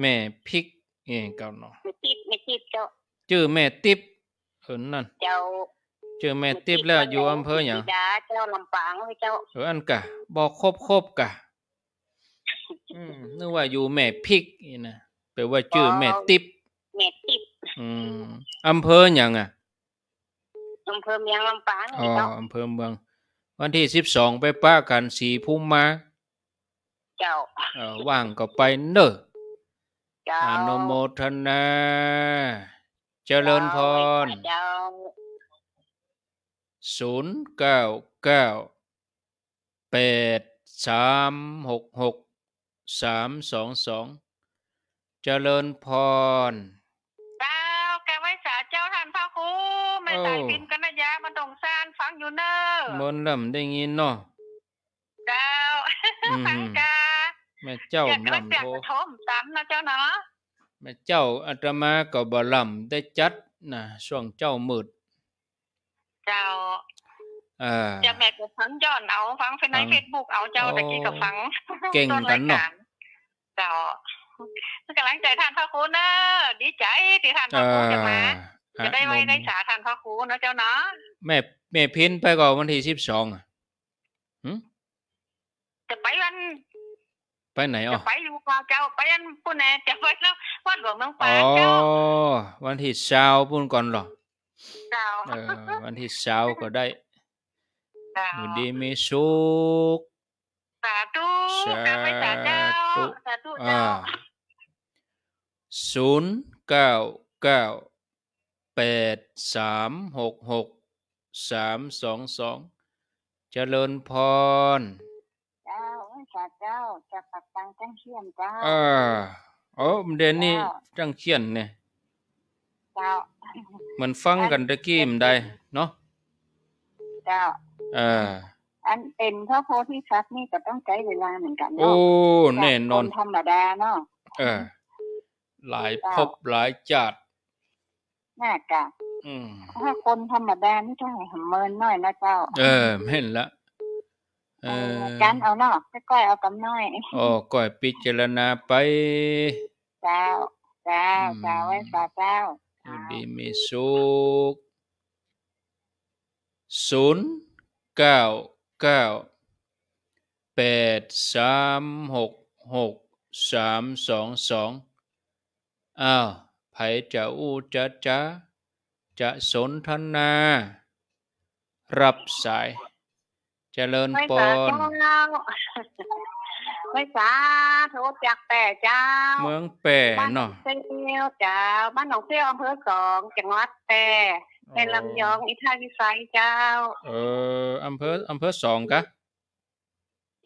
แม่พิกเองเก่าเนาะไม่จิบไม่จิบเจ้าชื่อแม่ติ๊บเออนั่น เจ้าชื่อแม่ติ๊บแล้วอยู่อำเภออย่างเจ้าลำปางเจ้าเอออันกะบอกครบครบกะนึกว่าอยู่แม่พิกนี่นะแปลว่าชื่อแม่ติ๊บ แม่ติ๊บ อืมอำเภออย่างอ่ะอำเภอเมืองลำปางอ๋ออำเภอเมือง วันที่สิบสองไปป้ากันสีพุ่มมา เจ้าเออว่างก็ไปเนอะอนุโมทนา เจริญพรศูนย์เก้าเก้าแปดสามหกหกสามสองสอง เจริญพรไดสายบินกันนะยะมาดงซานฟังอยู่เนอะบนลำได้ยินเนาะเจ้าฟังกาแม่เจ้าลำโพทมซ้มนะเจ้าเนาะแม่เจ้าอาตมาก็บ่ลำได้จัดนะช่วงเจ้ามืดเจ้าเออจะแม่ก็ฟังย้อนเอาฟังเฟซในเฟซบุ๊กเอาเจ้าตะกี้ก็ฟังเก่งกันเนาะเจ้ากำลังใจท่านพระคุณเนอะดีใจที่ท่านพระคุณจะมาจะได้ไว้ในสาทานพระครูนะเจ้าเนาะแม่แม่พินไปก่อนวันที่สิบสองจะไปวัน ไปไหนอ๋อไปอยู่ปลาเจ้าไปยันปุ่นแน่จะไปแล้ววัดหลวงน้องปลาเจ้าวันที่เช้าปุ่นก่อนหรอเช้าวันที่เช้าก็ได้มยดีมีสุขสาธุสาธุสาธุเจ้าศูนย์เก้าเก้าปดสามหกหกสามสองสองเจริญพรเจ้าจะปักตังจังเขียนเจ้าอ่าโอ้เดนนี่จังเขียนเนี่ยเจ้ามันฟังกันตะกี้มันได้ เนาะเจ้าเอออันเป็นพระโพธิสัตว์นี่ก็ต้องใช้เวลาเหมือนกันเนาะโอ้แน่นอนธรรมดาเนาะเออหลายพบหลายจัดน่อจะถ้าคนธรรมดาไม่ให่หเมินน้อยนะเจ้าเออเห็นละ เออันเอาเนาะก้อยเอากำน้อยอ๋อก้อยพิจารณาไปเจ้าเจ้าเจ้าไว้ต่าเจ้า ดีมีสุขศูนย์เก้าเก้าแปดสามหกหกสามสองสองอ้าวจะอูจะจะจะสนทนา รับสายจเจริญปนไม่สาธุจากแปะเจ้าเมืองแปะเนาะเซียวเจ้าบ้านหนองเซียวอำเภอสองจังหวัดแปะเป็นลำยองอิทาวิสัยเจ้าเอออำเภออำเภอสองกะ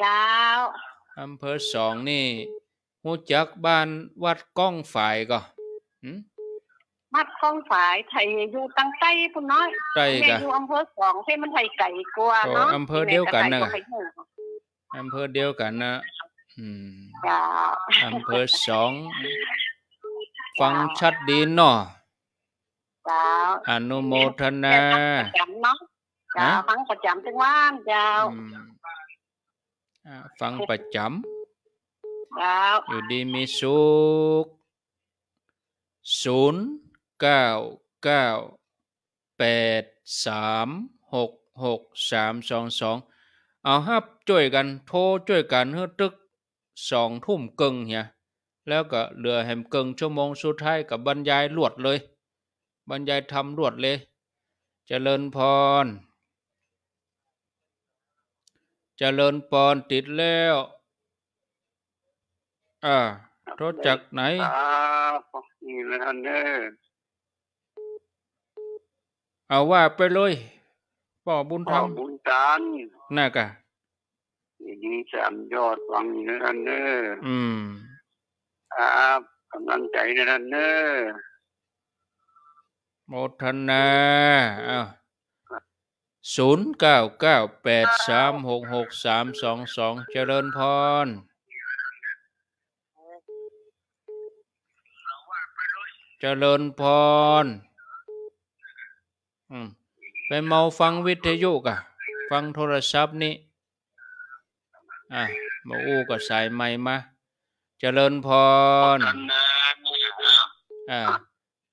เจ้าอำเภอสองนี่หูจักบ้านวัดก้องฝ่ายก็มัดคลองฝายไทยอยู่ตั้งใต้พุณน้อยไกลกะอยู่อำเภอสองเส้นมันไทยไก่กลัวเนาะอำเภอเดียวกันนะอำเภอเดียวกันนะอืมอำเภอสอง ฟังชัดดีเนาะอนุโมทนาจำเนาะฟังประจำจังว่านจ้ฟังประจำอยู่ดีมีสุขศูนย์เก้าเก้าแปดสามหกหกสามสองสองเอาฮับช่วยกัน โทรช่วยกันเฮือตึกสองทุ่มกึ่งเนี่ยแล้วก็เหลือแหมกึ่งชั่วโมงสุดท้ายกับบรรยายลวดเลยบรรยายทำลวดเลยจเจริญพรจเจริญพรติดแล้วอ่ารถจากไหนนี่แล้วเด้อเอาว่าไปเลยป่อบุญธรรมบุญจานน่ากัะดีสามยอดฟังนเนื้นเนื้ออืมครับกำลังใจเนื้นเนอร์หมดทนาอ้าศูนย์เก้าเก้าแปดสามหกหกสามสองสองเจริญพรเจริญพรไปเมาฟังวิทยุกะ ฟังโทรศัพท์นี่ อ่ะมาอู้ก็สายไม่มา เจริญพร อ่ะ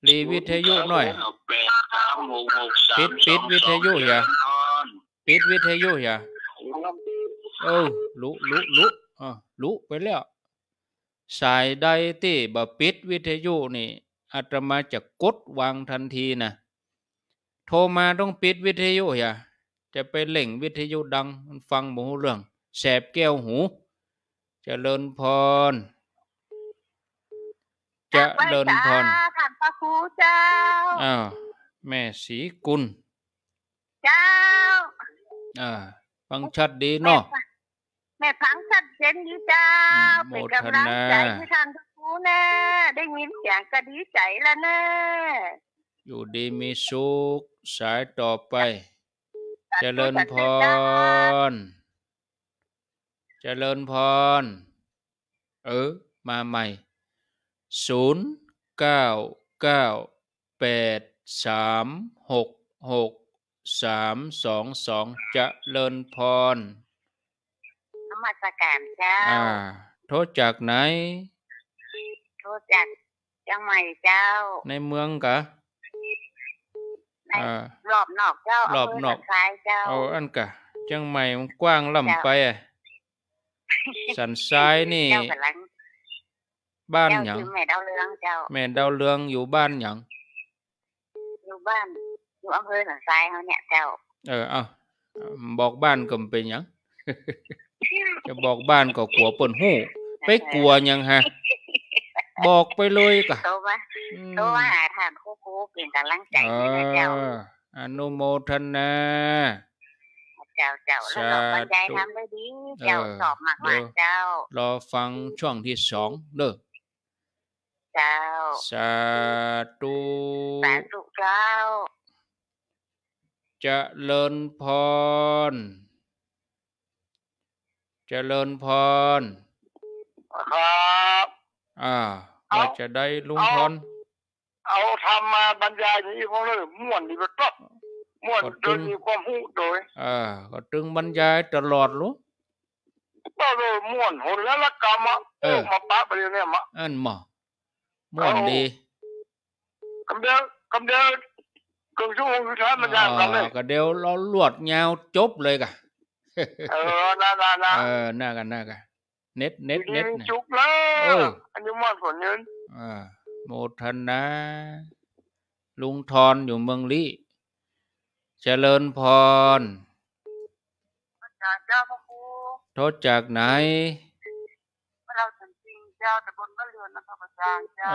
รีวิทยุหน่อย ปิดปิดวิทยุอย่าปิดวิทยุอย่าเออลุลุลุอ่ะลุไปแล้ว สายใดที่บ่ปิดวิทยุนี่อาตมาจะกดวางทันทีนะ โทรมาต้องปิดวิทยุอย่าจะไปเล่งวิทยุดังฟังหมูเรื่อง แสบแก้วหู จะเลินพร จะเลินพรท่านพระครูเจ้าอ้าวแม่สีกุลเจ้าอ่าฟังชัดดีเนาะ แม่ฟังชัดเจนดีเจ้าเป็นกำลังใจที้ท่านูแน่ได้ยินเสียงก็ดีใจแล้วน่อยู่ดีมีสุขสายต่อไปจเจริญพรเจริญพรเออมาใหม่ศูนย์เก้าเก้าแปดสามหกหกสามสองสองเจริญพรนมาสการเจ้าอ่าโทษจากไหนโทษจากเชียงใหม่เจ้าในเมืองกะรอบนอกเจ้ารอบนอก้ายเจ้าเอาอันกะเังใหม่มันกว้างล่ำไปอ่ะสันซ้ายนี่บ้านหยังแม่ดาวเรืองเจ้าแม่ดาวเรืองอยู่บ้านหยังอยู่บ้านอยู่อำเภอสันซ้ายเขาเนี่ยเจ้าเออเอาบอกบ้านก็เป็นหยังจะบอกบ้านก็กลัวปนหูไปกลัวยังฮะบอกไปเลยกะ โตว่าโท่าาานคู่คู่เปลี่ยนกำลังใจนะเจ้าอนุโมทนาเจ้าเจ้าแล้วเรก็ใจทำได้ดี เจ้าสอบมากมากเจ้ารอฟังช่วงที่สองเด้อเจ้าสาธุ สาธุเจ้าจะเลินพรจะเลินพรครับอ่าเราจะได้ลุงพนเอาทำมาบรรยายอย่างนี้เขาเลยม่วนดีไปก็ม่วนจนมีความหูโดยอ่าก็จึงบรรยายตลอดรู้ก็เลยม่วนหนแล้วละกรรมเออมาปะไปเรื่อยมาอันมาม่วนดีกำเดียวกำเดียวกึ่งชั่วโมงสุดท้ายมันยากกันเลยก็เดี๋ยวเราลวดยาวจบเลยกะเออน่าน่าน่าเออน่ากันน่ากันเน็ตเน็ตเน็ตจุกแล้วอันนี้มอดผลงินอ่าโมทนาลุงทอนอยู่เมืองลี่เจริญพรจาโทษจากไหนเราสันปิงเจ้าแต่บนเรนนะครับอาจารย์เจ้า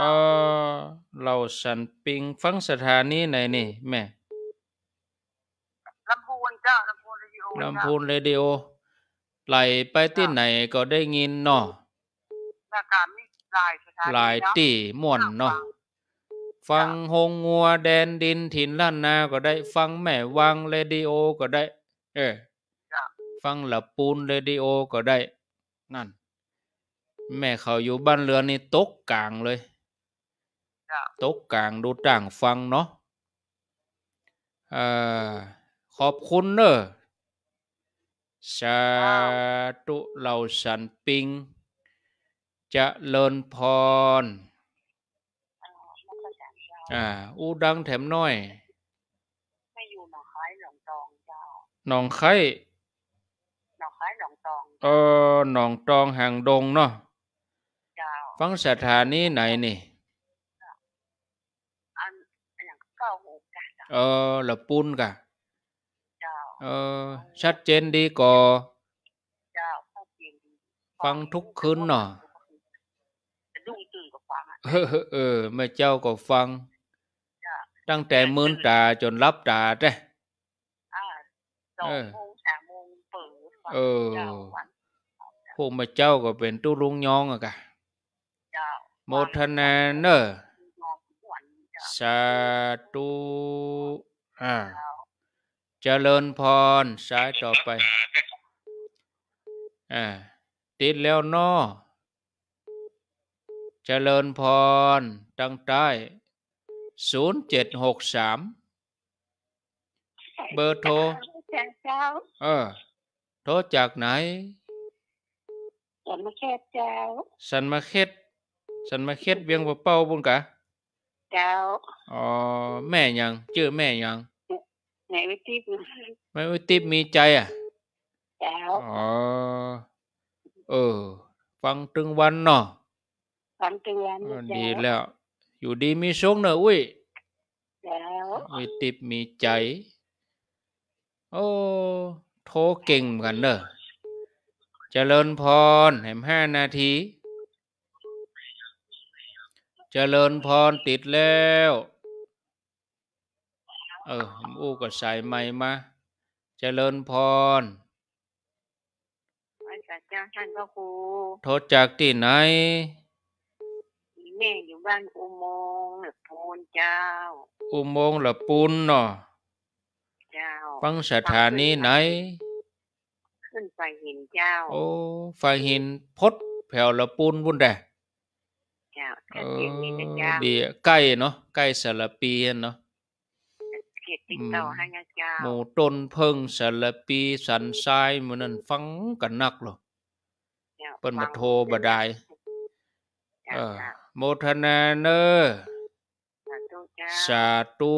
เราสันปิงฟังสถานีไหนนี่แม่ลำพูนเจ้าลำพูนเรดิโอลำพูนเรดิโอไหลไปที่ไหนก็ได้ยินเนาะหลายตีม่วนเนาะ ฟังหงงัวแดนดินถิ่นล้านนาก็ได้ ฟังแม่วังเรดิโอก็ได้ เออฟังหลับปูนเรดิโอก็ได้ นั่น แม่เขาอยู่บ้านเรือนนี่ตกกลางเลย ตกกลางดูต่างฟังเนาะอ่าขอบคุณเนอะสาธุเหล่าสันปิงจะเลินพร อ่าอูดังแถมน้อยไม่อยู่หนองคายหนองตองเจ้าหนองคายหนองคายหนองตองเออหนองตองห่างดงเนาะเจ้าฟังสถานีไหนนี่อันอย่างเก้าหกกะเออละปุ้นกะเออชัดเจนดีก่อฟังทุกคืนหนาะเออเออแม่เจ้าก็ฟัง ตั้งแต่มื่นตาจนรับตาเด้สองามโมเออพวกม่เจ้าก็เป็นตู้ลุงยองอะกะโมทนาเนอสาธุอ่าเจริญพรสายต่อไปอ่ติดแล้วนอเจริญพรตั้งใต้ศูนย์เจ็ดหกสามเบอร์โทรเออ โทรจากไหน สันมาเขตเจ้า สันมาเขตสันมาเขตเวียงปะเป้าบุญกะ เจ้า อ๋อ แม่ยังชื่อแม่ยังไหนวิติบไม่วิติบมีใจอ่ะแล้วอ๋อเออ ฟังตึงวันเนาะฟังตึงวันดีแล้วอยู่ดีมีสงเนอะอุ้ยแล้วมีติบมีใจโอ้โทเก่งกันเนอะเจริญพรแหมห้านาทีเจริญพรติดแล้วเอออู้ก็ใส่ไม่มา เจริญพรจากจ้าท่านพระครูโทษจากที่ไหน แม่อยู่บ้านอุโมงค์หลับปูนเจ้า อุโมงค์หลับปูนเนาะ เจ้า ปังสถานีไหน ขึ้นไฟหินเจ้า โอ้ไฟหินพดแผ่วหลับปูนบุญแดเจ้าเดีใกล้เนาะ ใกล้สารปีเนาะติเห้าหมู่ต้นเพิงสลปีสันทรายมันนั่นฟังกันนักหรอเป็นมาโทรบดาเออโมทนาเนอสาธุ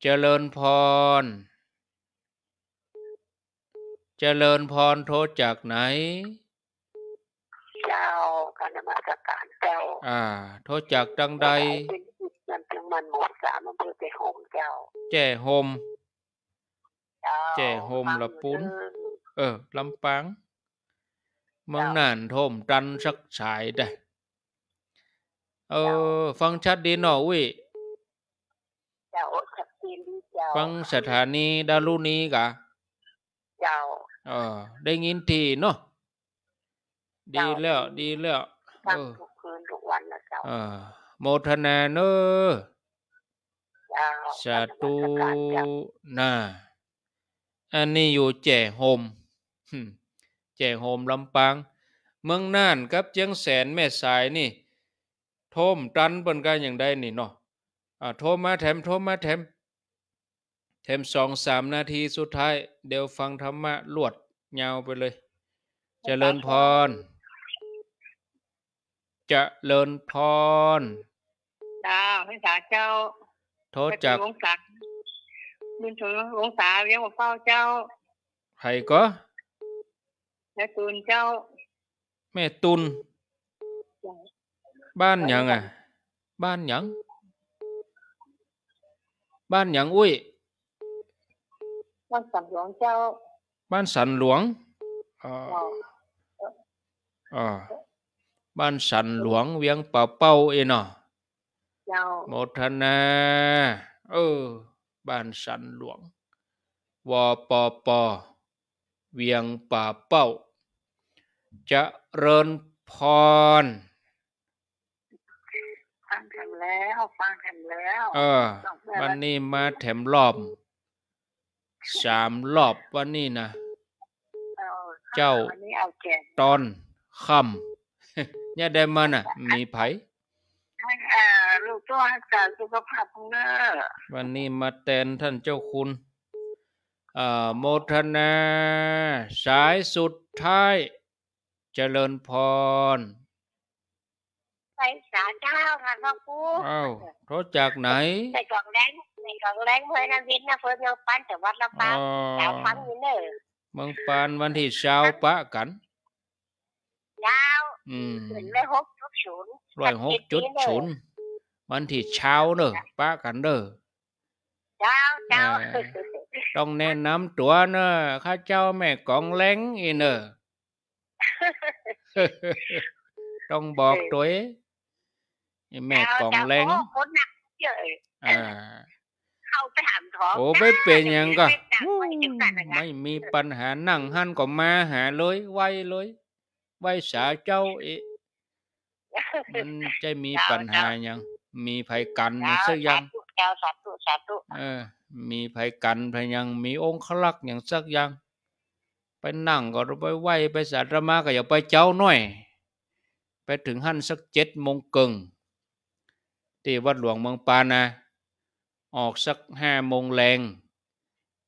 เจริญพร เจริญพรโทรจากไหนเจ้าการมาสการเจ้าอ่า โทรจากดังใดมันหมดสามอำเภอแจโฮมเจ้าแจโฮมแจโฮมละปุ้นเออลำปางมังน่านโทมจันสักสายได้เออฟังชัดดีหน่อวิฟังสถานีดารุนีกะเออได้ยินทีเนาะดีแล้วดีแล้วเออทุกคืนทุกวันนะเจ้าเออโมทนาเนอะสาธุนะอันนี้อยู่แจ่โฮมแจ่โฮมลำปาง เมืองน่านกับเจียงแสนแม่สายนี่ท่มตันบนกันอย่างใดนี่เนาะอ่าท่มมาแถมท่มมาแถม แถมสองสามนาทีสุดท้ายเดี๋ยวฟังธรรมะ ลวดยาวไปเลยจเจริญพร จะเจริญพรดาวพิสาเจ้า thôi chặt mình thường uống xả với một phao cháu hay có mẹ tùn cháu mẹ tùn ban dạ. nhận à ban nhận ban nhận ui ban sẵn luống cháu ban sẵn luống à à ban sẵn luống viếng bảo bao yên à เจ้าโมทนาเออบ้านสันหลวงวปป เวียงป่าเป้า จะเริญพรฟังแถมแล้วฟังแถมแล้ว เออวันนี้มาแถมรอบ สามรอบวันนี้นะ เจ้าตอนคำเนี่ยได้มาน่ะ มีไผให้ลูกตัวรักษาสุขภาพงเนอวันนี้มาแตนท่านเจ้าคุณโมทนา สายสุดท้าย เจริญพรไปสาเจ้าค่ะพ่อครูอ้าวรจากไหนในกองแดงในกองแดงเพื่อนนวินนะเพื่อนเมืองปันแต่วัดลำปางแาวฟังอยู่เนอเมืองปานวันที่เช้าปะกัน้าอืมเหมือนไม่หก loài hốt chút chốn มันที่เช้าเนอะป้ากันเด้อต้องแนะนำตัวเนอะข้าเจ้าแม่กองแล้งอีเนอะต้องบอกตัวแม่กองแล้งโอ้ไม่เป็นยังก็ไม่มีปัญหานั่งหันก็มาหาเลยไว้เลยไว้สาเจ้าอีมันจะมีปัญหายังมีภัยกันสักยังสาุสาุเออ มีภัยกันพยังมีองค์ขลักอย่างสักยังไปนั่งก็ไปไหวไปสาธมาก็อย่าไปเจ้าหน่อย ไปถึงหั่นสักเจ็ดโมงกึ่งที่วัดหลวงเมืองปานะออกสักห้าโมงแรง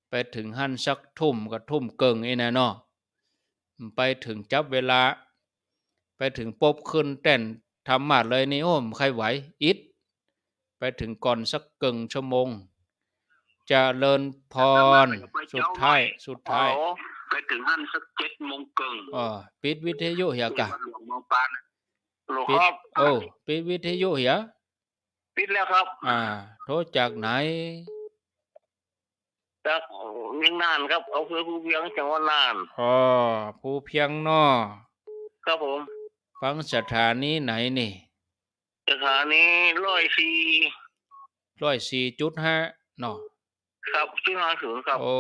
ไปถึงหั่นสักทุ่มก็ทุ่มเกิงไอ้นะเนาะไปถึงจับเวลาไปถึงปบขึ้นแต่นทำมาดเลยนี่โอ้มใครไหวอิดไปถึงก่อนสักกึ่งชั่วโมงจะเลินพร สุดท้ายสุดท้ายไปถึงนั่นสักเจ็ดโมงกึ่งอ๋อปิดวิทยุเหียกะปิดโอ้ปิดวิทยุเหียปิดแล้วครับ อ่าโทรจากไหนจากเมียงนานครับเอาเพื่อผู้เพียงจังหวัดนานอ๋อผู้เพียงนอครับผมฟังสถานีไหนนี่ สถานีร้อยสี่ร้อยสี่จุดห้าเนาะครับจุดห้าศูนย์ครับ โอ้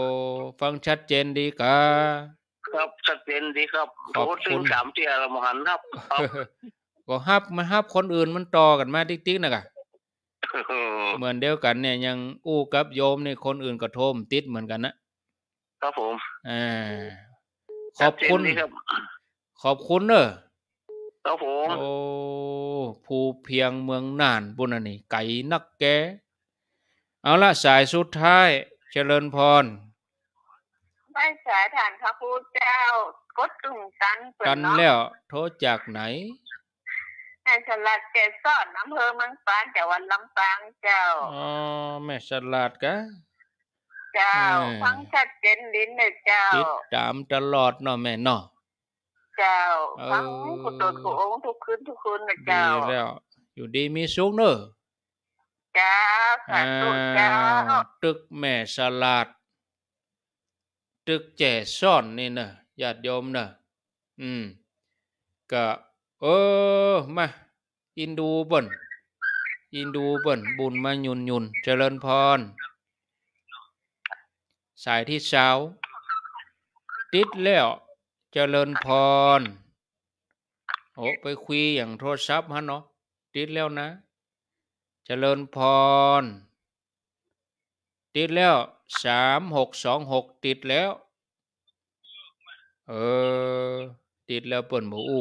ฟังชัดเจนดีกาครับชัดเจนดีครับขอบคุณสามเตียละมหันครับก็ฮับมาฮับคนอื่นมันต่อกันมาติ๊กๆนะกะ เหมือนเดียวกันเนี่ยยังอู้กับโยมเนี่ยคนอื่นก็ะทมติดเหมือนกันนะครับผมอ่าขอบคุณขอบคุณเนอะครับผมโอ้ผูเพียงเมืองน่านบุญนี่ไก่นักแก เอาละสายสุดท้ายเจริญพร ไม่สายฐานพระพุทธเจ้า กดตุ่งกันกันแล้ว โทษจากไหน แม่สลัดเกศอนอำเภอมัง้านจังหวัดลำปางเจ้าอ๋อแม่สลัดกะเจ้าฟังชัดเจนลิ้นเลยเจ้า ติดตามตลอดเนาะแม่เนาะเจ้าฟังกุตนขององทุกคืนทุกคืนนะเจ้าดีแล้วอยู่ดีมีสุขเนอะเจ้าสาธุเจ้าตึกแม่สลัด ตึกแจ่ซ่อนนี่นะญาติโยมนะอืมก็เออ มา อินดูบนอินดูบนบุญมาหยุนหยุน เจริญพร สายที่เช้า ติดแล้วเจริญพร โอ้ไปคุยอย่างโทรศัพท์ฮะเนาะติดแล้วนะ เจริญพร ติดแล้วสามหกสองหกติดแล้ว เออ ติดแล้วเปิ่นหมูอู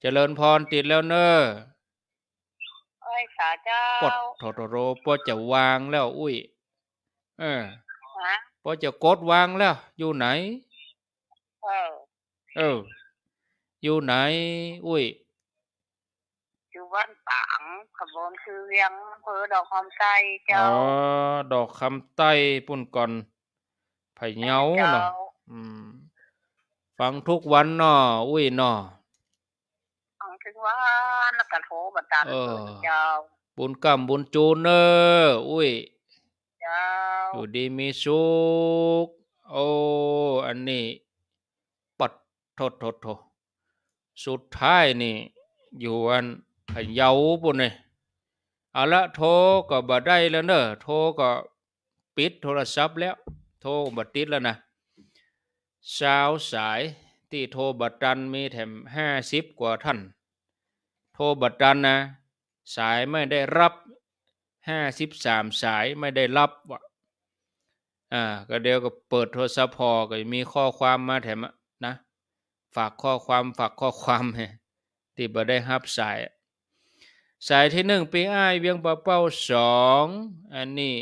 เจริญพรติดแล้วเนออปดโทโทโรปดจะวางแล้ว อุ้ย เออปอจะกดวางแล้ว อยู่ไหน เเออ อยู่ไหน อุ้ยอยู่บ้านปางขบวนคือเวียงอำเภอดอกคำไต้เจ้าอ๋อดอกคำไต้ปุ่นก่อนไผ่เงาเนาะฟังทุกวันเนาะอุ้ยเนาะฟังทุกวันแล้วก็โทรบัตาเจ้าบุญกรรมบุญจูเนออุ้ยอยู่ดีมีสุขโอ้อันนี้โทษโทษโทษสุดท้ายนี่อยู่อันเยาปุ่นเลยอาละโทรก็บ่ได้แล้วเนอะโทรก็ปิดโทรศัพท์แล้ว โทรบัติดแล้วนะ สาวสายที่โทรบัตรันมีแถมห้าสิบกว่าท่าน โทรบัตรันนะ สายไม่ได้รับห้าสิบสามสายไม่ได้รับวะอ่าก็เดี๋ยวก็เปิดโทรศัพท์พอก็มีข้อความมาแถมนะฝากข้อความฝากข้อความ ที่บ่ได้ฮับสาย สายที่หนึ่งปีอ้าย เวียงปะเป้าสองอันนี้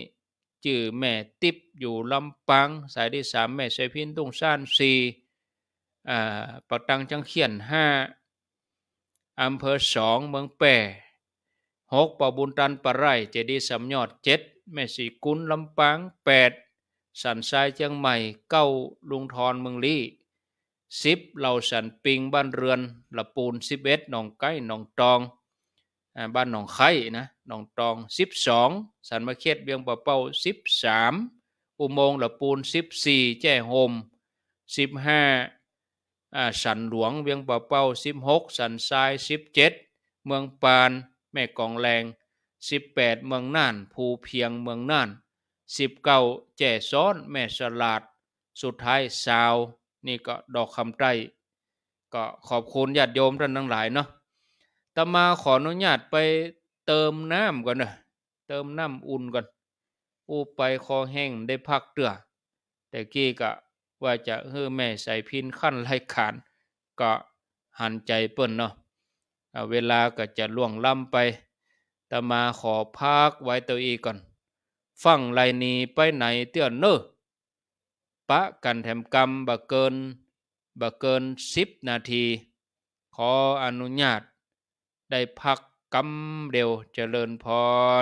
จื่อแม่ติบอยู่ลำปังสายที่สามแม่ใส่พินตุงซ่านสี่ปักตังจังเขียนห้าอำเภอสองเมืองแปรหกปะบุญตันปะไรเจดีสำยอดเจ็ดแม่ สีกุลลำปังแปดสันทรายเชียงใหม่เก้าลุงทอนเมืองลี่สิบเราสันปิงบ้านเรือนละปูนสิบเอ็ดหนองไก่หนองตองบ้านหนองไข่นะหนองตองสิบสองสันมาเขตเบียงปะเป้าสิบสามอุโมงค์ละปูนสิบสี่แจ้โฮมสิบห้าสันหลวงเวียงปะเป้าสิบหกสันทรายสิบเจ็ดเมืองปาน แม่กองแรงสิบแปดเมืองน่านภูเพียงเมืองน่านสิบเก้าแจ้ซ้อนแม่สลาดสุดท้ายสาวนี่ก็ดอกคำไตรก็ขอบคุณญาติโยมท่านทั้งหลายเนาะตมาขออนุญาตไปเติมน้ำก่อนเนาะเติมน้ำอุ่นก่อนอู้ไปคอแห้งได้พักเตือ แต่กี้ก็ว่าจะเฮ้อแม่ใส่พินขั้นรล่ขาน ก็หันใจเปิ้นเนาะเวลาก็จะล่วงล้ำไปตมาขอพักไว้ตัวอีก่อน ฟังไรนี้ไปไหนเตือนเนอะกันแถมกรรมบะเกินบะเกินสิบนาที ขออนุญาต ได้พักกรรมเร็วเจริญพร